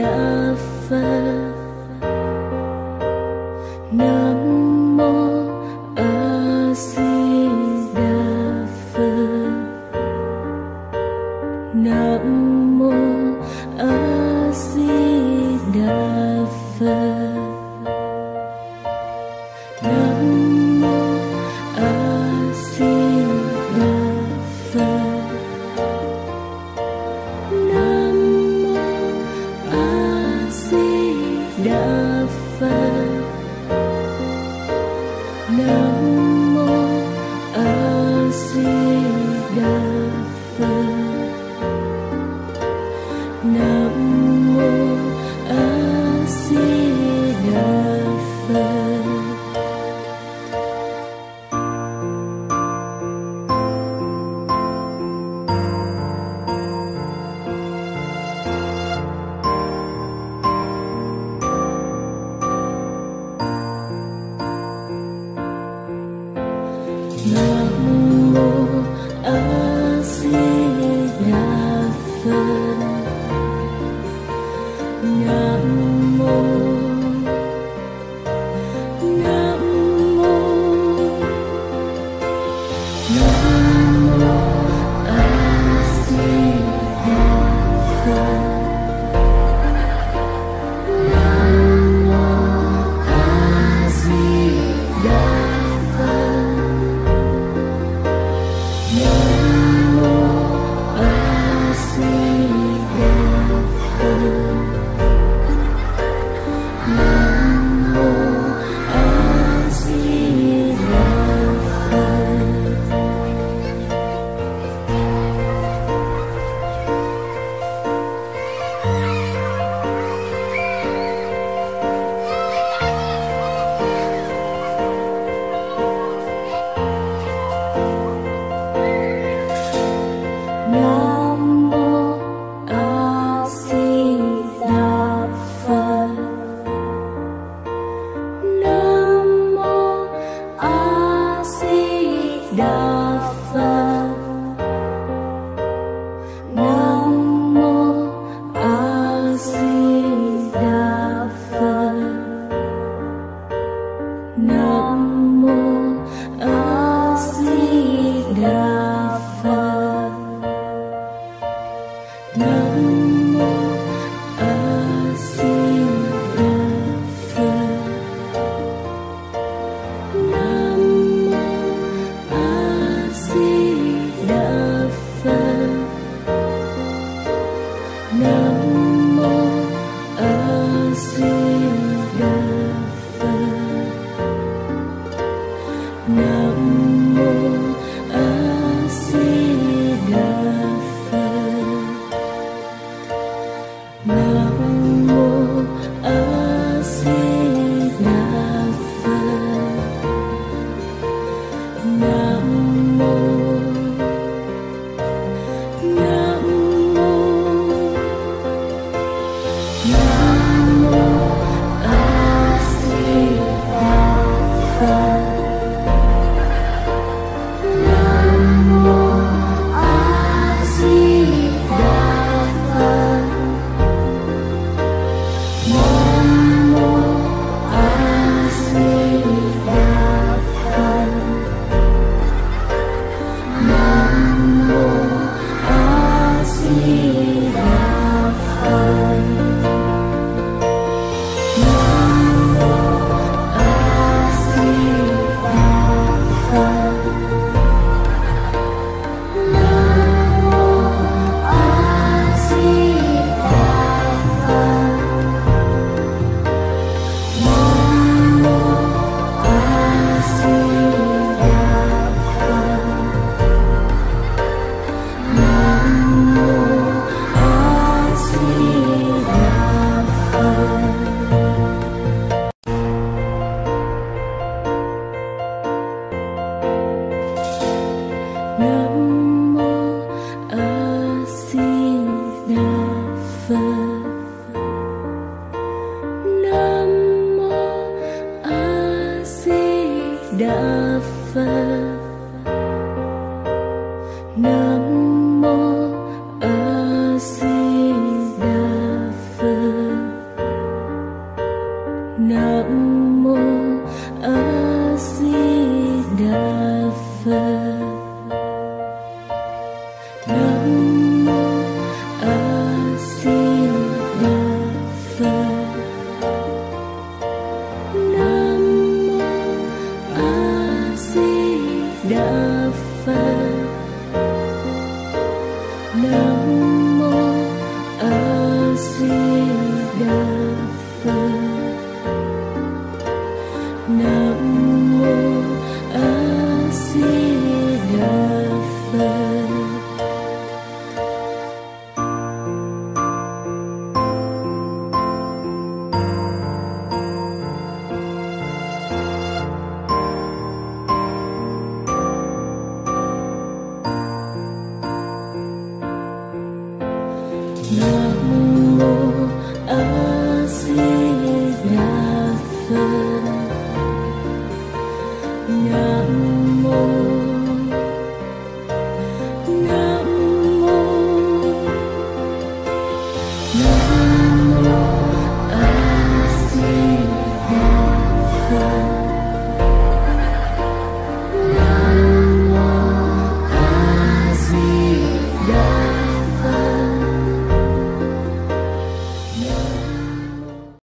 那份。